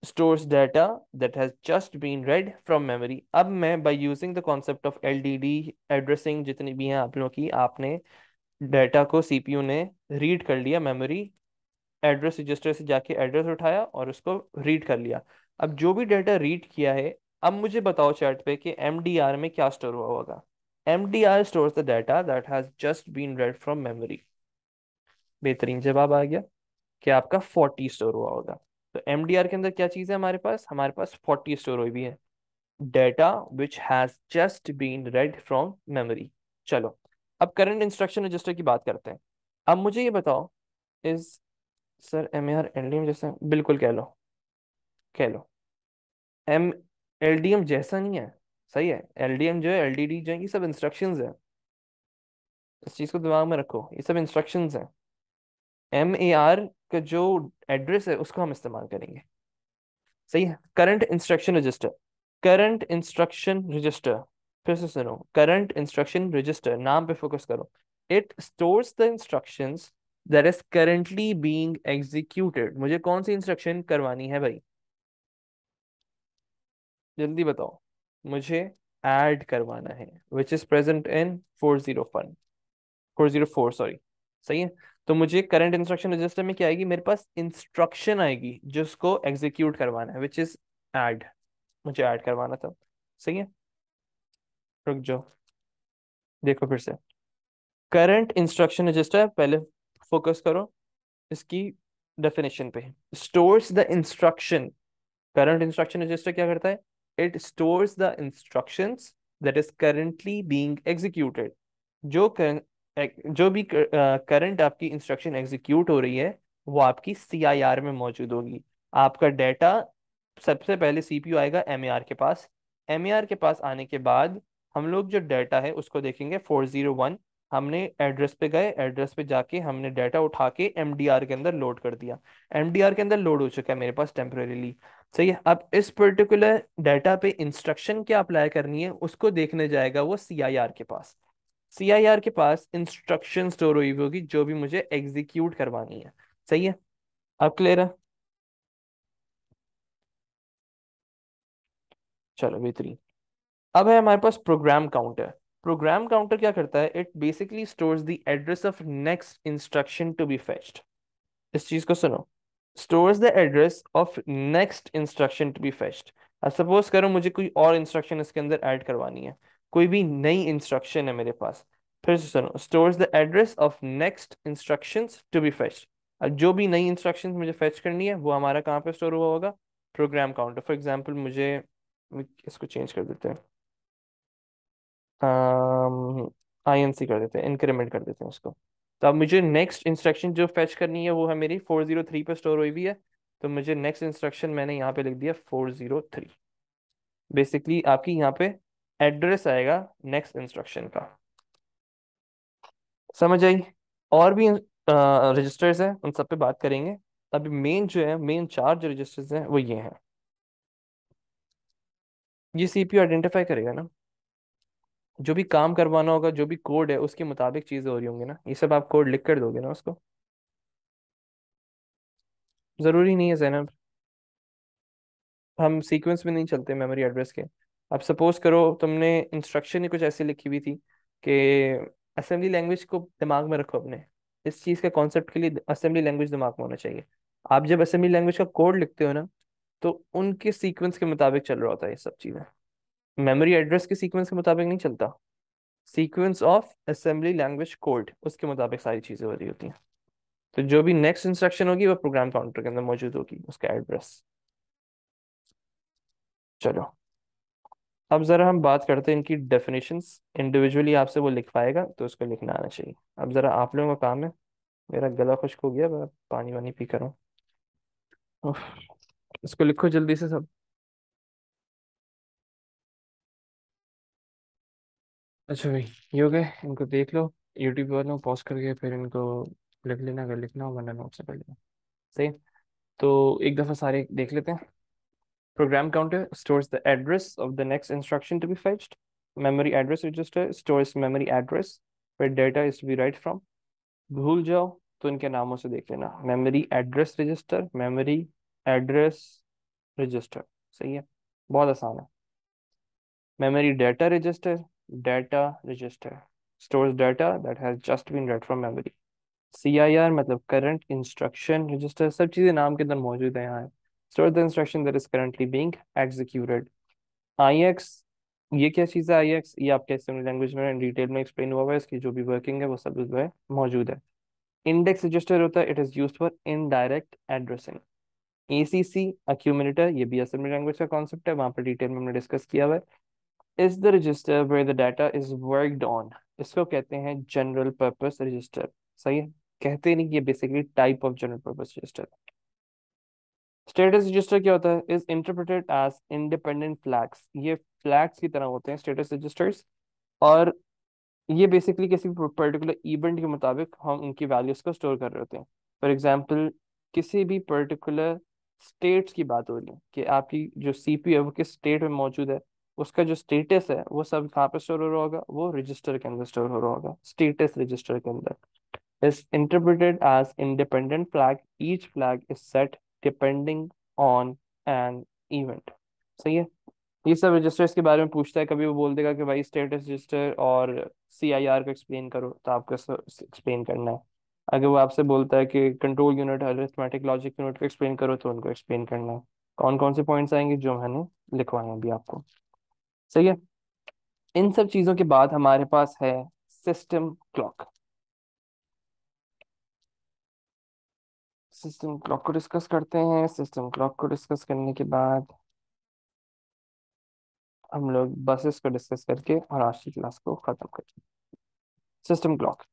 stores data that has just been read from memory. अब मैं by using the concept of LDD addressing जितनी भी हैं आप लोगों की आपने डाटा को सीपीयू ने रीड कर लिया मेमोरी एड्रेस रजिस्टर से जाके एड्रेस उठाया और उसको रीड कर लिया अब जो भी डाटा रीड किया है अब मुझे बताओ चार्ट पे कि एम में क्या स्टोर हुआ होगा M D R store the data that has just been read from memory बेहतरीन जवाब आ गया कि आपका फोर्टी स्टोर हुआ होगा तो एम डी आर के अंदर क्या चीज़ है हमारे पास हमारे पास फोर्टी स्टोर हुई भी है data which has just been read from memory चलो अब करंट इंस्ट्रक्शन रजिस्टर की बात करते हैं अब मुझे ये बताओ is sir M R L D M जैसा बिल्कुल कह लो कह लो एम एल डी एम जैसा नहीं है सही है एल डी एम जो है एल डी डी जो है ये सब इंस्ट्रक्शन है इस चीज़ को दिमाग में रखो ये सब इंस्ट्रक्शन है एम ए आर का जो एड्रेस है उसको हम इस्तेमाल करेंगे सही है current instruction register current instruction register फिर से सुनो करंट इंस्ट्रक्शन रजिस्टर नाम पे फोकस करो it stores the instructions that is currently being executed मुझे कौन सी इंस्ट्रक्शन करवानी है भाई जल्दी बताओ मुझे ऐड करवाना है which is present in four zero four zero four sorry सही है तो मुझे करंट इंस्ट्रक्शन रजिस्टर में क्या आएगी मेरे पास इंस्ट्रक्शन आएगी जिसको एग्जीक्यूट करवाना है विच इज एड मुझे ऐड करवाना था सही है रुक जाओ देखो फिर से करंट इंस्ट्रक्शन रजिस्टर पहले फोकस करो इसकी डेफिनेशन पे stores the instruction current instruction register क्या करता है it stores the instructions that is currently being executed जो जो भी करंट uh, आपकी इंस्ट्रक्शन एग्जीक्यूट हो रही है वो आपकी सी आई आर में मौजूद होगी आपका डेटा सबसे पहले सीपीयू आएगा एम ए आर के पास एम आर के पास आने के बाद हम लोग जो डेटा है उसको देखेंगे फोर जीरो वन हमने एड्रेस पे गए एड्रेस पे जाके हमने डाटा उठा के एम के अंदर लोड कर दिया एम के अंदर लोड हो चुका है मेरे पास टेम्परेली सही है अब इस पर्टिकुलर डाटा पे इंस्ट्रक्शन क्या अप्लाई करनी है उसको देखने जाएगा वो सी के पास सीआईआर के पास इंस्ट्रक्शन स्टोर हुई होगी जो भी मुझे एग्जीक्यूट करवानी है सही है अब क्लियर है चलो बेहतरीन अब है हमारे पास प्रोग्राम काउंटर प्रोग्राम काउंटर क्या करता है it basically stores the address of next instruction to be fetched इस चीज को सुनो stores the address of next instruction to be fetched suppose करो मुझे कोई और इंस्ट्रक्शन इसके अंदर ऐड करवानी है कोई भी नई इंस्ट्रक्शन है मेरे पास फिर से सुनो store the address of next instruction to be fetch अब जो भी नई इंस्ट्रक्शन मुझे फेच करनी है वो हमारा कहाँ पे स्टोर हुआ होगा प्रोग्राम काउंटर फॉर एग्जाम्पल मुझे इसको चेंज कर देते हैं आई एन सी कर देते हैं इंक्रीमेंट कर देते हैं उसको तो अब मुझे नेक्स्ट इंस्ट्रक्शन जो फेच करनी है वो है मेरी फोर जीरो थ्री पर स्टोर हुई हुई है तो मुझे नेक्स्ट इंस्ट्रक्शन मैंने यहाँ पे लिख दिया फोर जीरो थ्री बेसिकली आपकी यहाँ पे एड्रेस आएगा नेक्स्ट इंस्ट्रक्शन का समझ आई और भी रजिस्टर्स हैं उन सब पे बात करेंगे अभी मेन जो है मेन चार जो रजिस्टर्स हैं वो ये हैं ये सीपीयू आइडेंटिफाई करेगा ना जो भी काम करवाना होगा जो भी कोड है उसके मुताबिक चीज़ें हो रही होंगी ना ये सब आप कोड लिख कर दोगे ना उसको ज़रूरी नहीं है जैनब हम सीक्वेंस में नहीं चलते मेमोरी एड्रेस के अब सपोज करो तुमने इंस्ट्रक्शन ही कुछ ऐसी लिखी हुई थी कि असेंबली लैंग्वेज को दिमाग में रखो अपने इस चीज़ के कॉन्सेप्ट के लिए असेंबली लैंग्वेज दिमाग में होना चाहिए आप जब असेंबली लैंग्वेज का कोड लिखते हो ना तो उनके सीक्वेंस के मुताबिक चल रहा होता है ये सब चीज़ें मेमोरी एड्रेस के सीक्वेंस के मुताबिक नहीं चलता sequence of assembly language code उसके मुताबिक सारी चीज़ें हो रही होती हैं तो जो भी नेक्स्ट इंस्ट्रक्शन होगी वो प्रोग्राम काउंटर के अंदर मौजूद होगी उसका एड्रेस चलो अब ज़रा हम बात करते हैं इनकी डेफिनेशन इंडिविजुअली आपसे वो लिखवाएगा तो उसको लिखना आना चाहिए अब ज़रा आप लोगों का काम है मेरा गला खुश्क हो गया मैं पानी वानी पी करूँ इसको लिखो जल्दी से सब अच्छा भाई ये हो गए इनको देख लो यूट्यूब वालों पॉज करके फिर इनको लिख लेना अगर लिखना हो वरना नोट से कर लेना सही तो एक दफ़ा सारे देख लेते हैं Program counter stores the address of the next instruction to be fetched. Memory address register stores memory address where data is to be read from. भूल जाओ तो इनके नामों से देख लेना memory address register memory address register सही है बहुत आसान है memory data register data register stores data that has just been read from memory. CIR मतलब करंट इंस्ट्रक्शन रजिस्टर सब चीज़ें नाम के अंदर मौजूद है यहाँ store the instruction that is currently being executed ix ये क्या चीज़ है आई एक्स ये आपके असेंबली लैंग्वेज में डिटेल में एक्सप्लेन हुआ है इसकी जो भी वर्किंग है वो सब इसमें मौजूद है इंडेक्स रजिस्टर होता है it is use for indirect addressing A C C accumulator ये भी असेंबली लैंग्वेज का कॉन्सेप्ट है वहाँ पर डिटेल में हमने डिस्कस किया हुआ है is the register where the data is worked on इसको कहते हैं जनरल पर्पस रजिस्टर सही है कहते नहीं कि ये basically type of general purpose register है स्टेटस रजिस्टर क्या होता है is interpreted as independent flags ये फ्लैग्स की तरह होते हैं स्टेटस रजिस्टर्स और ये बेसिकली किसी पर्टिकुलर इवेंट के मुताबिक हम उनकी वैल्यूज को स्टोर कर रहे होते हैं फॉर एग्जाम्पल किसी भी पर्टिकुलर स्टेट्स की बात हो रही है कि आपकी जो सी पी है वो किस स्टेट में मौजूद है उसका जो स्टेटस है वो सब कहाँ पे स्टोर हो रहा होगा वो रजिस्टर के अंदर स्टोर हो रहा होगा स्टेटस रजिस्टर के अंदर is interpreted as independent flag each flag is set depending on an event सही है ये सब रजिस्टर के बारे में पूछता है कभी वो बोल देगा कि भाई स्टेटस रजिस्टर और सी आई आर को एक्सप्लेन करो तो आपको एक्सप्लेन करना है अगर वो आपसे बोलता है कि control unit arithmetic logic unit को एक्सप्लेन करो तो उनको एक्सप्लेन करना है कौन कौन से पॉइंट्स आएंगे जो मैंने लिखवाए हैं अभी आपको सही है इन सब चीज़ों के बाद हमारे पास है सिस्टम क्लॉक सिस्टम क्लॉक को डिस्कस करते हैं सिस्टम क्लॉक को डिस्कस करने के बाद हम लोग बसेस को डिस्कस करके और आज की क्लास को ख़त्म करें सिस्टम क्लॉक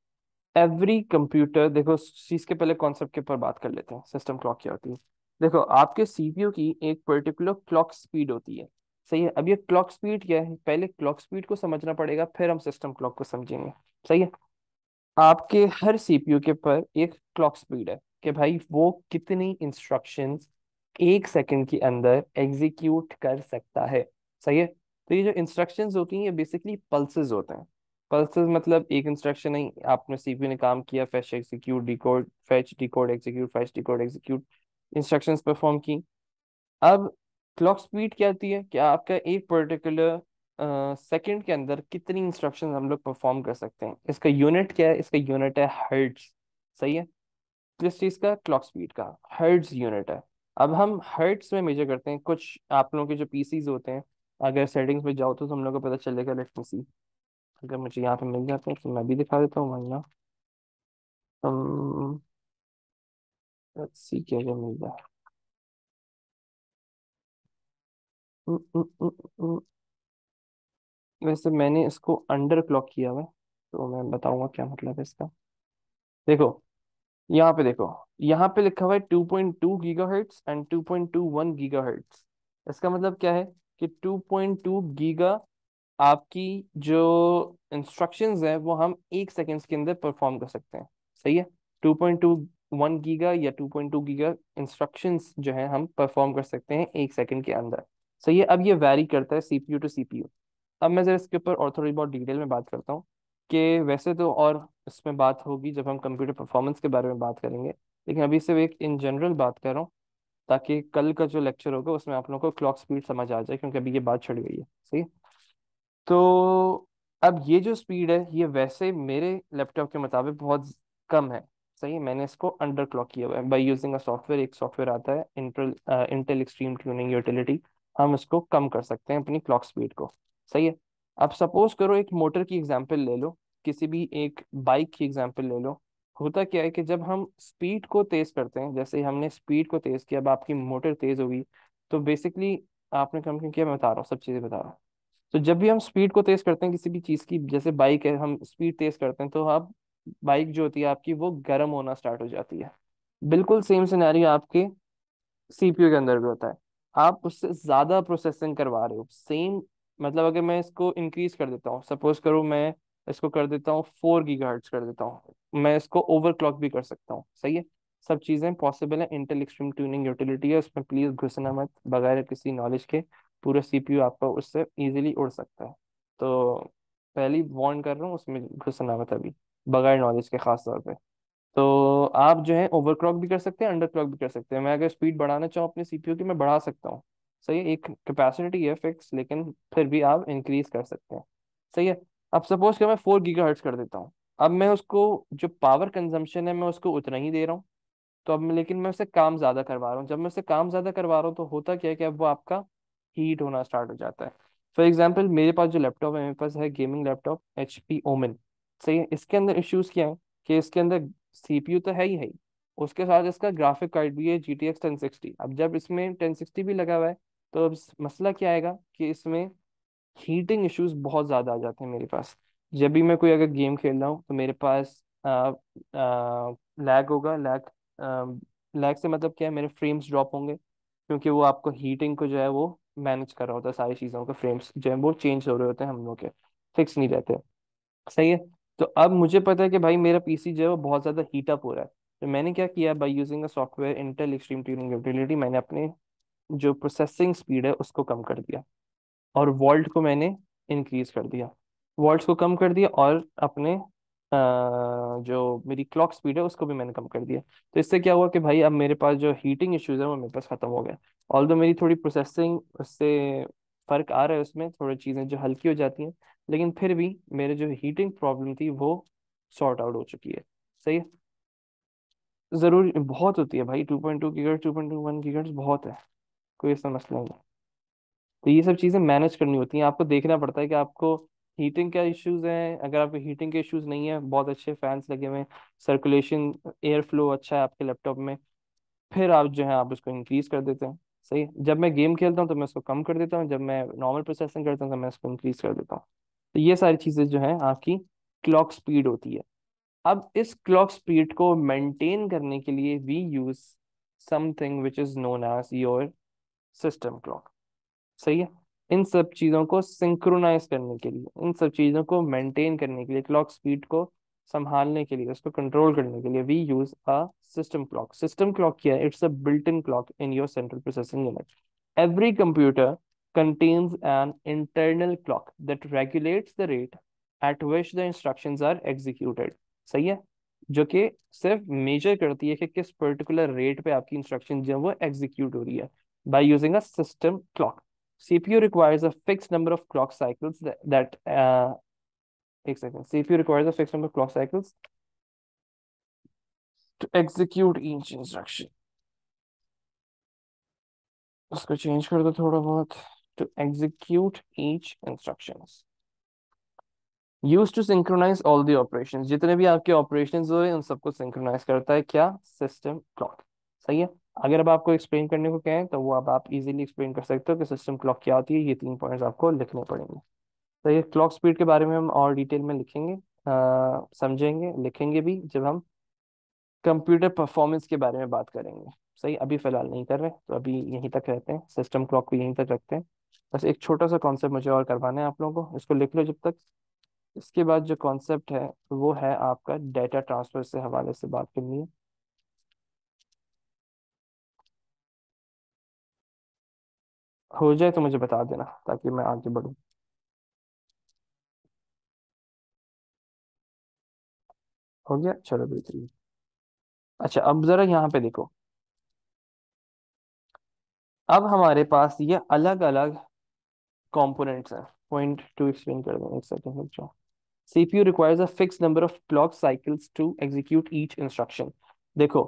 एवरी कंप्यूटर देखो चीज़ के पहले कॉन्सेप्ट के ऊपर बात कर लेते हैं सिस्टम क्लॉक क्या होती है देखो आपके सीपीयू की एक पर्टिकुलर क्लॉक स्पीड होती है सही है अब ये क्लॉक स्पीड क्या है पहले क्लॉक स्पीड को समझना पड़ेगा फिर हम सिस्टम क्लॉक को समझेंगे सही है आपके हर सीपीयू के पर एक क्लॉक स्पीड है कि भाई वो कितनी इंस्ट्रक्शंस एक सेकंड के अंदर एग्जीक्यूट कर सकता है सही है तो ये जो इंस्ट्रक्शंस होती हैं ये बेसिकली पल्सेस होते हैं पल्सेस मतलब एक इंस्ट्रक्शन नहीं आपने सीपीयू ने काम किया fetch execute decode fetch decode execute fetch decode execute instruction perform की अब क्लॉक स्पीड क्या होती है कि आपका एक पर्टिकुलर सेकेंड uh, के अंदर कितनी इंस्ट्रक्शन हम लोग परफॉर्म कर सकते हैं इसका यूनिट क्या है इसका यूनिट है हर्ट्स सही है किस चीज़ का क्लॉक स्पीड का हर्ट्स यूनिट है अब हम हर्ट्स में मेजर करते हैं कुछ आप लोगों के जो पीसीज होते हैं अगर सेटिंग्स में जाओ तो हम लोग को पता चलेगा लेट मी सी अगर मुझे यहाँ पे मिल जाते हैं तो मैं भी दिखा देता हूँ वरना क्या क्या मिल जाए हम्म, हम्म, हम्म, वैसे मैंने इसको अंडर क्लॉक किया हुआ तो मैं बताऊंगा क्या मतलब है इसका देखो यहाँ पे देखो यहाँ पे लिखा हुआ है two point two giga hertz and two point two one giga hertz इसका मतलब क्या है कि टू पॉइंट टू गीगा आपकी जो इंस्ट्रक्शन है वो हम एक सेकेंड्स के अंदर परफॉर्म कर सकते हैं सही है two point two one giga या two point two giga instruction जो है हम परफॉर्म कर सकते हैं एक सेकेंड के अंदर सही है अब ये वेरी करता है सीपीयू टू सीपीयू अब मैं जरा इसके ऊपर और थोड़ी बहुत डिटेल में बात करता हूँ कि वैसे तो और इसमें बात होगी जब हम कंप्यूटर परफॉर्मेंस के बारे में बात करेंगे लेकिन अभी सिर्फ एक इन जनरल बात कर रहा हूँ ताकि कल का जो लेक्चर होगा उसमें आप लोगों को क्लॉक स्पीड समझ आ जाए क्योंकि अभी ये बात छड़ गई है सही तो अब ये जो स्पीड है ये वैसे मेरे लैपटॉप के मुताबिक बहुत कम है सही है मैंने इसको अंडर क्लॉक किया हुआ है बाई यूजिंग अ सॉफ्टवेयर एक सॉफ्टवेयर आता है Intel Intel Extreme Tuning Utility हम इसको कम कर सकते हैं अपनी क्लॉक स्पीड को सही है अब सपोज करो एक मोटर की एग्जाम्पल ले लो किसी भी एक बाइक की एग्जांपल ले लो होता क्या है कि जब हम स्पीड को तेज करते हैं जैसे हमने स्पीड को तेज किया अब आपकी मोटर तेज होगी तो बेसिकली आपने क्यों किया मैं बता रहा हूँ सब चीजें बता रहा हूँ तो जब भी हम स्पीड को तेज करते हैं किसी भी चीज की जैसे बाइक है हम स्पीड तेज करते हैं तो आप बाइक जो होती है आपकी वो गर्म होना स्टार्ट हो जाती है बिल्कुल सेम सिनेरियो आपके सीपीयू के अंदर भी होता है आप उससे ज्यादा प्रोसेसिंग करवा रहे हो सेम मतलब अगर मैं इसको इंक्रीज कर देता हूँ सपोज करूँ मैं इसको कर देता हूँ फोर गार्ड्स कर देता हूँ मैं इसको ओवर भी कर सकता हूँ सही है सब चीज़ें पॉसिबल है इंटेल एक्सट्रीम ट्यूनिंग यूटिलिटी है उसमें प्लीज़ घुसना मत बगैर किसी नॉलेज के पूरा सीपीयू आपका उससे इजीली उड़ सकता है तो पहली वॉर्न कर रहा हूँ उसमें घुसना मत अभी बगैर नॉलेज के खास तौर पे तो आप जो है ओवरक्लॉक भी कर सकते हैं अंडरक्लॉक भी कर सकते हैं मैं अगर स्पीड बढ़ाना चाहूँ अपने यू की मैं बढ़ा सकता हूँ सही है एक कैपेसिटी है फिक्स लेकिन फिर भी आप इंक्रीज कर सकते हैं सही है अब सपोज कि मैं फोर गीगा हर्ट्स कर देता हूँ अब मैं उसको जो पावर कंजम्पशन है मैं उसको उतना ही दे रहा हूँ तो अब लेकिन मैं उससे काम ज़्यादा करवा रहा हूँ जब मैं उससे काम ज़्यादा करवा रहा हूँ तो होता क्या है कि अब वो आपका हीट होना स्टार्ट हो जाता है फॉर एग्जाम्पल मेरे पास जो लैपटॉप है मेरे पास है gaming laptop H P Omen सही है इसके अंदर इश्यूज़ क्या है कि इसके अंदर सी पी यू तो है ही है उसके साथ इसका ग्राफिक कार्ड भी है G T X ten sixty अब जब इसमें टेन सिक्सटी भी लगा हुआ है तो अब मसला क्या आएगा कि इसमें हीटिंग इश्यूज बहुत ज़्यादा आ जाते हैं मेरे पास जब भी मैं कोई अगर गेम खेल रहा हूँ तो मेरे पास लैग होगा लैग लैग से मतलब क्या है मेरे फ्रेम्स ड्रॉप होंगे क्योंकि वो आपको हीटिंग को जो है वो मैनेज कर रहा होता है सारी चीज़ों के फ्रेम्स जो है वो चेंज हो रहे होते हैं हम लोग के फिक्स नहीं रहते सही है तो अब मुझे पता है कि भाई मेरा पीसी जो है वो बहुत ज़्यादा हीट अप हो रहा है तो मैंने क्या किया by using a software Intel Extreme Tuning Utility मैंने अपने जो प्रोसेसिंग स्पीड है उसको कम कर दिया और वॉल्ट को मैंने इंक्रीज कर दिया वॉल्ट को कम कर दिया और अपने जो मेरी क्लॉक स्पीड है उसको भी मैंने कम कर दिया तो इससे क्या हुआ कि भाई अब मेरे पास जो हीटिंग इश्यूज है वो मेरे पास ख़त्म हो गया ऑल दो मेरी थोड़ी प्रोसेसिंग उससे फ़र्क आ रहा है उसमें थोड़ी चीज़ें जो हल्की हो जाती हैं लेकिन फिर भी मेरे जो हीटिंग प्रॉब्लम थी वो सॉर्ट आउट हो चुकी है सही है ज़रूरी बहुत होती है भाई two point two gigahertz two point two one बहुत है कोई ऐसा मसला नहीं तो ये सब चीज़ें मैनेज करनी होती हैं आपको देखना पड़ता है कि आपको हीटिंग क्या इश्यूज हैं अगर आपके हीटिंग के इश्यूज नहीं है बहुत अच्छे फैंस लगे हुए हैं सर्कुलेशन एयर फ्लो अच्छा है आपके लैपटॉप में फिर आप जो है आप उसको इंक्रीज कर देते हैं सही जब मैं गेम खेलता हूँ तो मैं उसको कम कर देता हूँ जब मैं नॉर्मल प्रोसेसिंग करता हूँ तो मैं उसको इंक्रीज कर देता हूँ तो ये सारी चीज़ें जो है आपकी क्लॉक स्पीड होती है अब इस क्लॉक स्पीड को मेंटेन करने के लिए we use something which is known as your system clock सही है इन सब चीज़ों को सिंक्रोनाइज करने के लिए इन सब चीज़ों को मेंटेन करने के लिए क्लॉक स्पीड को संभालने के लिए उसको कंट्रोल करने के लिए we use a system clock system clock क्या है it's a built in clock in your central processing unit every computer contains an internal clock that regulates the rate at which the instructions are executed सही है जो कि सिर्फ major करती है कि किस पर्टिकुलर रेट पे आपकी इंस्ट्रक्शन जो है वो एग्जीक्यूट हो रही है by using a system clock CPU requires a fixed number of clock cycles that, that uh, take second. CPU requires a fixed number of clock cycles to execute each instruction. Let's go change कर दो थोड़ा बहुत to execute each instructions. Used to synchronize all the operations. Jitne bhi aapke operations हो un sabko synchronize karta hai kya? System clock. Sahi hai? अगर अब आपको explain करने को कहें तो वो अब आप इजीली एक्सप्लेन कर सकते हो कि सिस्टम क्लॉक क्या होती है ये तीन पॉइंट्स आपको लिखने पड़ेंगे तो ये क्लॉक स्पीड के बारे में हम और डिटेल में लिखेंगे आ, समझेंगे लिखेंगे भी जब हम कंप्यूटर परफॉर्मेंस के बारे में बात करेंगे सही अभी फ़िलहाल नहीं कर रहे तो अभी यहीं तक रहते हैं सिस्टम क्लॉक को यहीं तक रखते हैं बस एक छोटा सा कॉन्सेप्ट मुझे और करवाना है आप लोगों को इसको लिख लो जब तक इसके बाद जो कॉन्सेप्ट है वो है आपका डेटा ट्रांसफ़र से हवाले से बात करनी है हो जाए तो मुझे बता देना ताकि मैं आगे बढ़ू हो गया चलो बेहतरीन अच्छा अब ज़रा यहाँ पे देखो अब हमारे पास ये अलग अलग कंपोनेंट्स हैं पॉइंट टू एक्सप्लेन कर दें एक सेकंड रुक जाओ CPU requires a fix number of clock cycles to execute each instruction देखो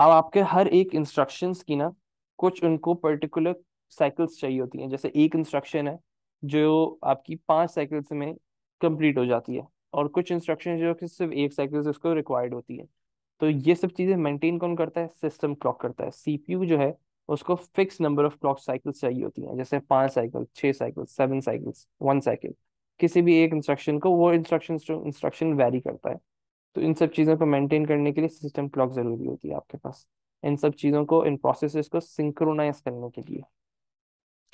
अब आपके हर एक इंस्ट्रक्शंस की ना कुछ उनको पर्टिकुलर साइकिल्स चाहिए होती हैं जैसे एक इंस्ट्रक्शन है जो आपकी पांच साइकिल्स में कंप्लीट हो जाती है और कुछ इंस्ट्रक्शन जो कि सिर्फ एक साइकिल से उसको रिक्वायर्ड होती है तो ये सब चीज़ें मेंटेन कौन करता है सिस्टम क्लॉक करता है सीपीयू जो है उसको fix number of clock cycles चाहिए होती हैं जैसे पांच साइकिल छः cycle seven cycles one cycle किसी भी एक इंस्ट्रक्शन को वो इंस्ट्रक्शन जो इंस्ट्रक्शन वेरी करता है तो इन सब चीज़ों को मेंटेन करने के लिए सिस्टम क्लॉक ज़रूरी होती है आपके पास इन सब चीज़ों को इन प्रोसेस को सिंक्रोनाइज करने के लिए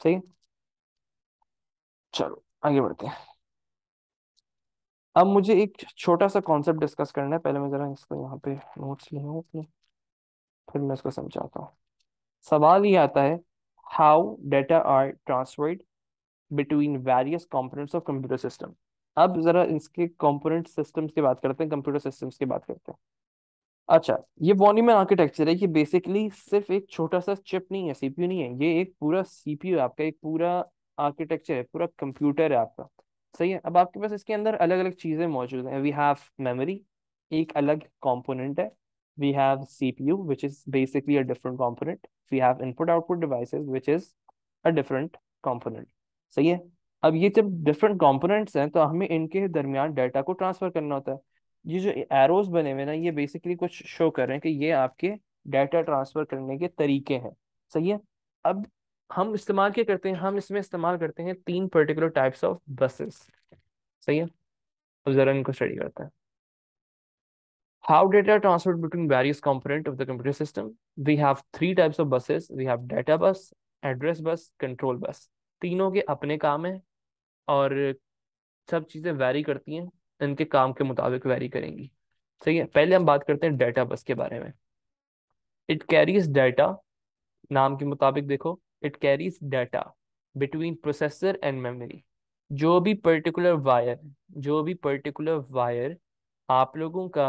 सही चलो आगे बढ़ते हैं अब मुझे एक छोटा सा कॉन्सेप्ट डिस्कस करना है पहले मैं जरा इसको यहाँ पे नोट्स ले हूँ अपने फिर मैं इसको समझाता हूँ सवाल ये आता है how data are transferred between various components of computer system अब जरा इसके कॉम्पोनेंट सिस्टम्स की बात करते हैं कंप्यूटर सिस्टम्स की बात करते हैं अच्छा ये में आर्किटेक्चर है ये बेसिकली सिर्फ एक छोटा सा चिप नहीं है सीपीयू नहीं है ये एक पूरा सीपीयू आपका एक पूरा आर्किटेक्चर है पूरा कंप्यूटर है आपका सही है अब आपके पास इसके अंदर अलग अलग चीज़ें मौजूद हैं वी हैव मेमोरी एक अलग कंपोनेंट है we have CPU which is basically a different component we have input output devices which is a different component सही है अब ये जब डिफरेंट कॉम्पोनेंट्स हैं तो हमें इनके दरमियान डाटा को ट्रांसफर करना होता है ये जो एरोज बने हुए ना ये बेसिकली कुछ शो कर रहे हैं कि ये आपके डाटा ट्रांसफर करने के तरीके हैं सही है अब हम इस्तेमाल क्या करते हैं हम इसमें इस्तेमाल करते हैं तीन पर्टिकुलर टाइप्स ऑफ बसेस सही है अब जरा इनको स्टडी करते हैं how data transfer between various component of the computer system we have three types of buses we have data bus address bus control bus तीनों के अपने काम हैं और सब चीज़ें वेरी करती हैं इनके काम के मुताबिक वेरी करेंगी सही है पहले हम बात करते हैं डेटा बस के बारे में इट कैरीज डेटा नाम के मुताबिक देखो it carries data between processor and memory जो भी पर्टिकुलर वायर जो भी पर्टिकुलर वायर आप लोगों का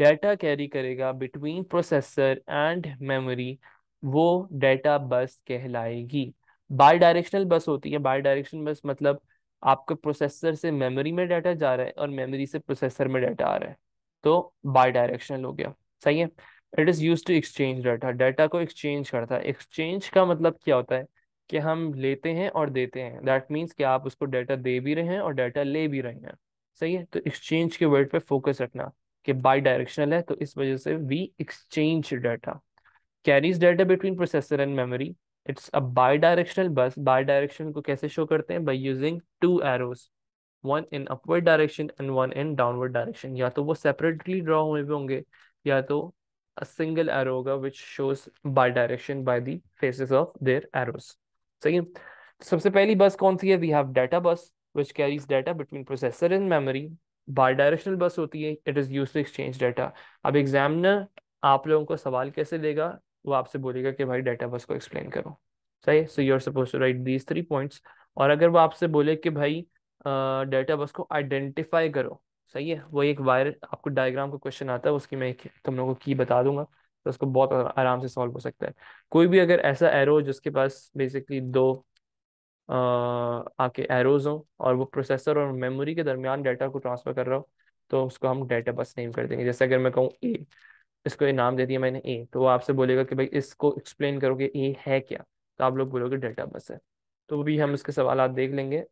डेटा कैरी करेगा बिटवीन प्रोसेसर एंड मेमोरी वो डेटा बस कहलाएगी बाई डायरेक्शनल बस होती है बाई डायरेक्शनल बस मतलब आपके प्रोसेसर से मेमोरी में डाटा जा रहा है और मेमोरी से प्रोसेसर में डाटा आ रहा है तो बाई डायरेक्शनल हो गया सही है it is use to exchange data data को एक्सचेंज करता है एक्सचेंज का मतलब क्या होता है कि हम लेते हैं और देते हैं दैट मीन्स कि आप उसको डाटा दे भी रहे हैं और डाटा ले भी रहे हैं सही है तो एक्सचेंज के वर्ड पे फोकस रखना कि बाई डायरेक्शनल है तो इस वजह से we exchange data carries data between processor and memory it's a bidirectional bus bi direction को कैसे शो करते हैं by using two arrows one in upward direction and one in downward direction या तो वो सेपरेटली ड्रॉ हुए भी होंगे या तो अ सिंगल एरो होगा which shows bi direction by the faces of their arrows सही है सबसे पहली बस कौन सी है we have data bus which carries data between processor and memory bidirectional bus होती है it is use to exchange data अब एग्जामिनर आप लोगों को सवाल कैसे देगा वो आपसे बोलेगा कि भाई डाटा बस को एक्सप्लेन करो सही so you are suppose to write these three points और अगर वो आपसे बोले कि भाई डाटा बस को आइडेंटिफाई करो सही है वो एक वायर आपको डायग्राम का क्वेश्चन आता है उसकी मैं एक तुम लोगों को की बता दूंगा तो उसको बहुत आराम से सॉल्व हो सकता है कोई भी अगर ऐसा एरो जिसके पास बेसिकली दो आके एरोज हो और वो प्रोसेसर और मेमोरी के दरमियान डाटा को ट्रांसफर कर रहा हो तो उसको हम डाटा बस नेम कर देंगे जैसे अगर मैं कहूँ ए इसको ये नाम दे दिया मैंने ए तो वो आपसे बोलेगा कि भाई इसको एक्सप्लेन करो कि ए है क्या तो आप लोग बोलोगे डेटा बस है तो भी हम इसके सवाल देख लेंगे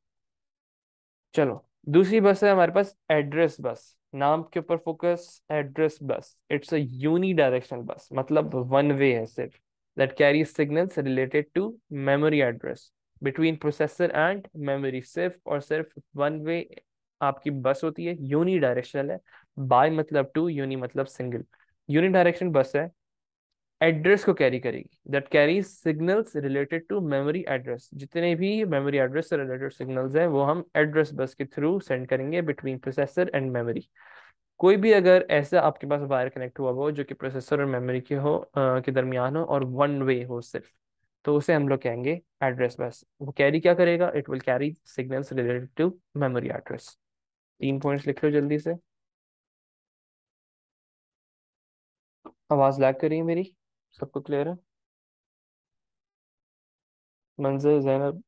चलो दूसरी बस है हमारे पास एड्रेस बस नाम के ऊपर focus address bus it's a unidirectional bus मतलब वन वे है सिर्फ that carry signals related to memory address between processor and memory सिर्फ और सिर्फ वन वे आपकी बस होती है यूनी डायरेक्शनल है बाय मतलब टू यूनी मतलब सिंगल यूनिट डायरेक्शन बस है एड्रेस को कैरी करेगी that carry signals related to memory address जितने भी मेमोरी एड्रेस से रिलेटेड सिग्नल्स हैं वो हम एड्रेस बस के थ्रू सेंड करेंगे बिटवीन प्रोसेसर एंड मेमोरी कोई भी अगर ऐसा आपके पास वायर कनेक्ट हुआ हो जो कि प्रोसेसर और मेमोरी के हो आ, के दरमियान हो और वन वे हो सिर्फ तो उसे हम लोग कहेंगे एड्रेस बस वो कैरी क्या करेगा it will carry signals related to memory address तीन पॉइंट्स लिख लो जल्दी से आवाज लैग कर रही है मेरी सबको क्लियर है मंजर जैनब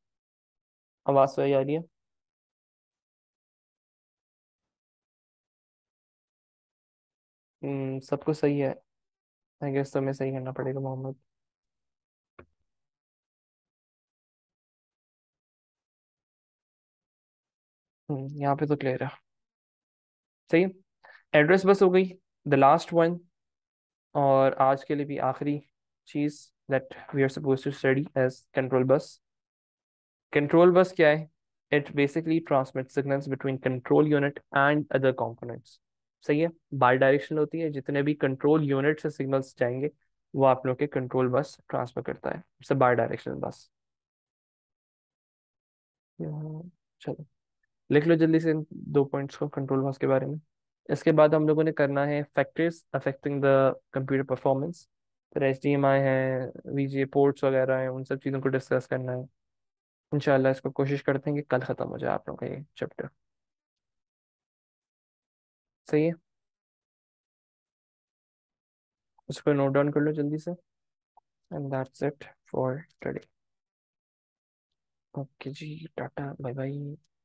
आवाज सही आ रही है हम्म, सबको सही है आई गेस मैं सही करना पड़ेगा मोहम्मद हम्म, यहाँ पे तो क्लियर है सही है एड्रेस बस हो गई द लास्ट वन और आज के लिए भी आखिरी चीज़ that we are suppose to study as control bus control bus क्या है it basically transmit signals between control unit and other components सही है बाई डायरेक्शनल होती है जितने भी कंट्रोल यूनिट से सिग्नल्स जाएंगे वो आप लोग के कंट्रोल बस ट्रांसफर करता है इट्स अ बाई डायरेक्शनल बस चलो लिख लो जल्दी से इन दो पॉइंट्स को कंट्रोल बस के बारे में इसके बाद हम लोगों ने करना है factories affecting the computer performance फिर एच डी एम आई है वी जी पोर्ट्स वगैरह हैं उन सब चीज़ों को डिस्कस करना है इंशाल्लाह इसको कोशिश करते हैं कि कल ख़त्म हो जाए आप लोगों का ये चैप्टर सही है उसको नोट डाउन कर लो जल्दी से and that's it for today okay जी टाटा बाय बाय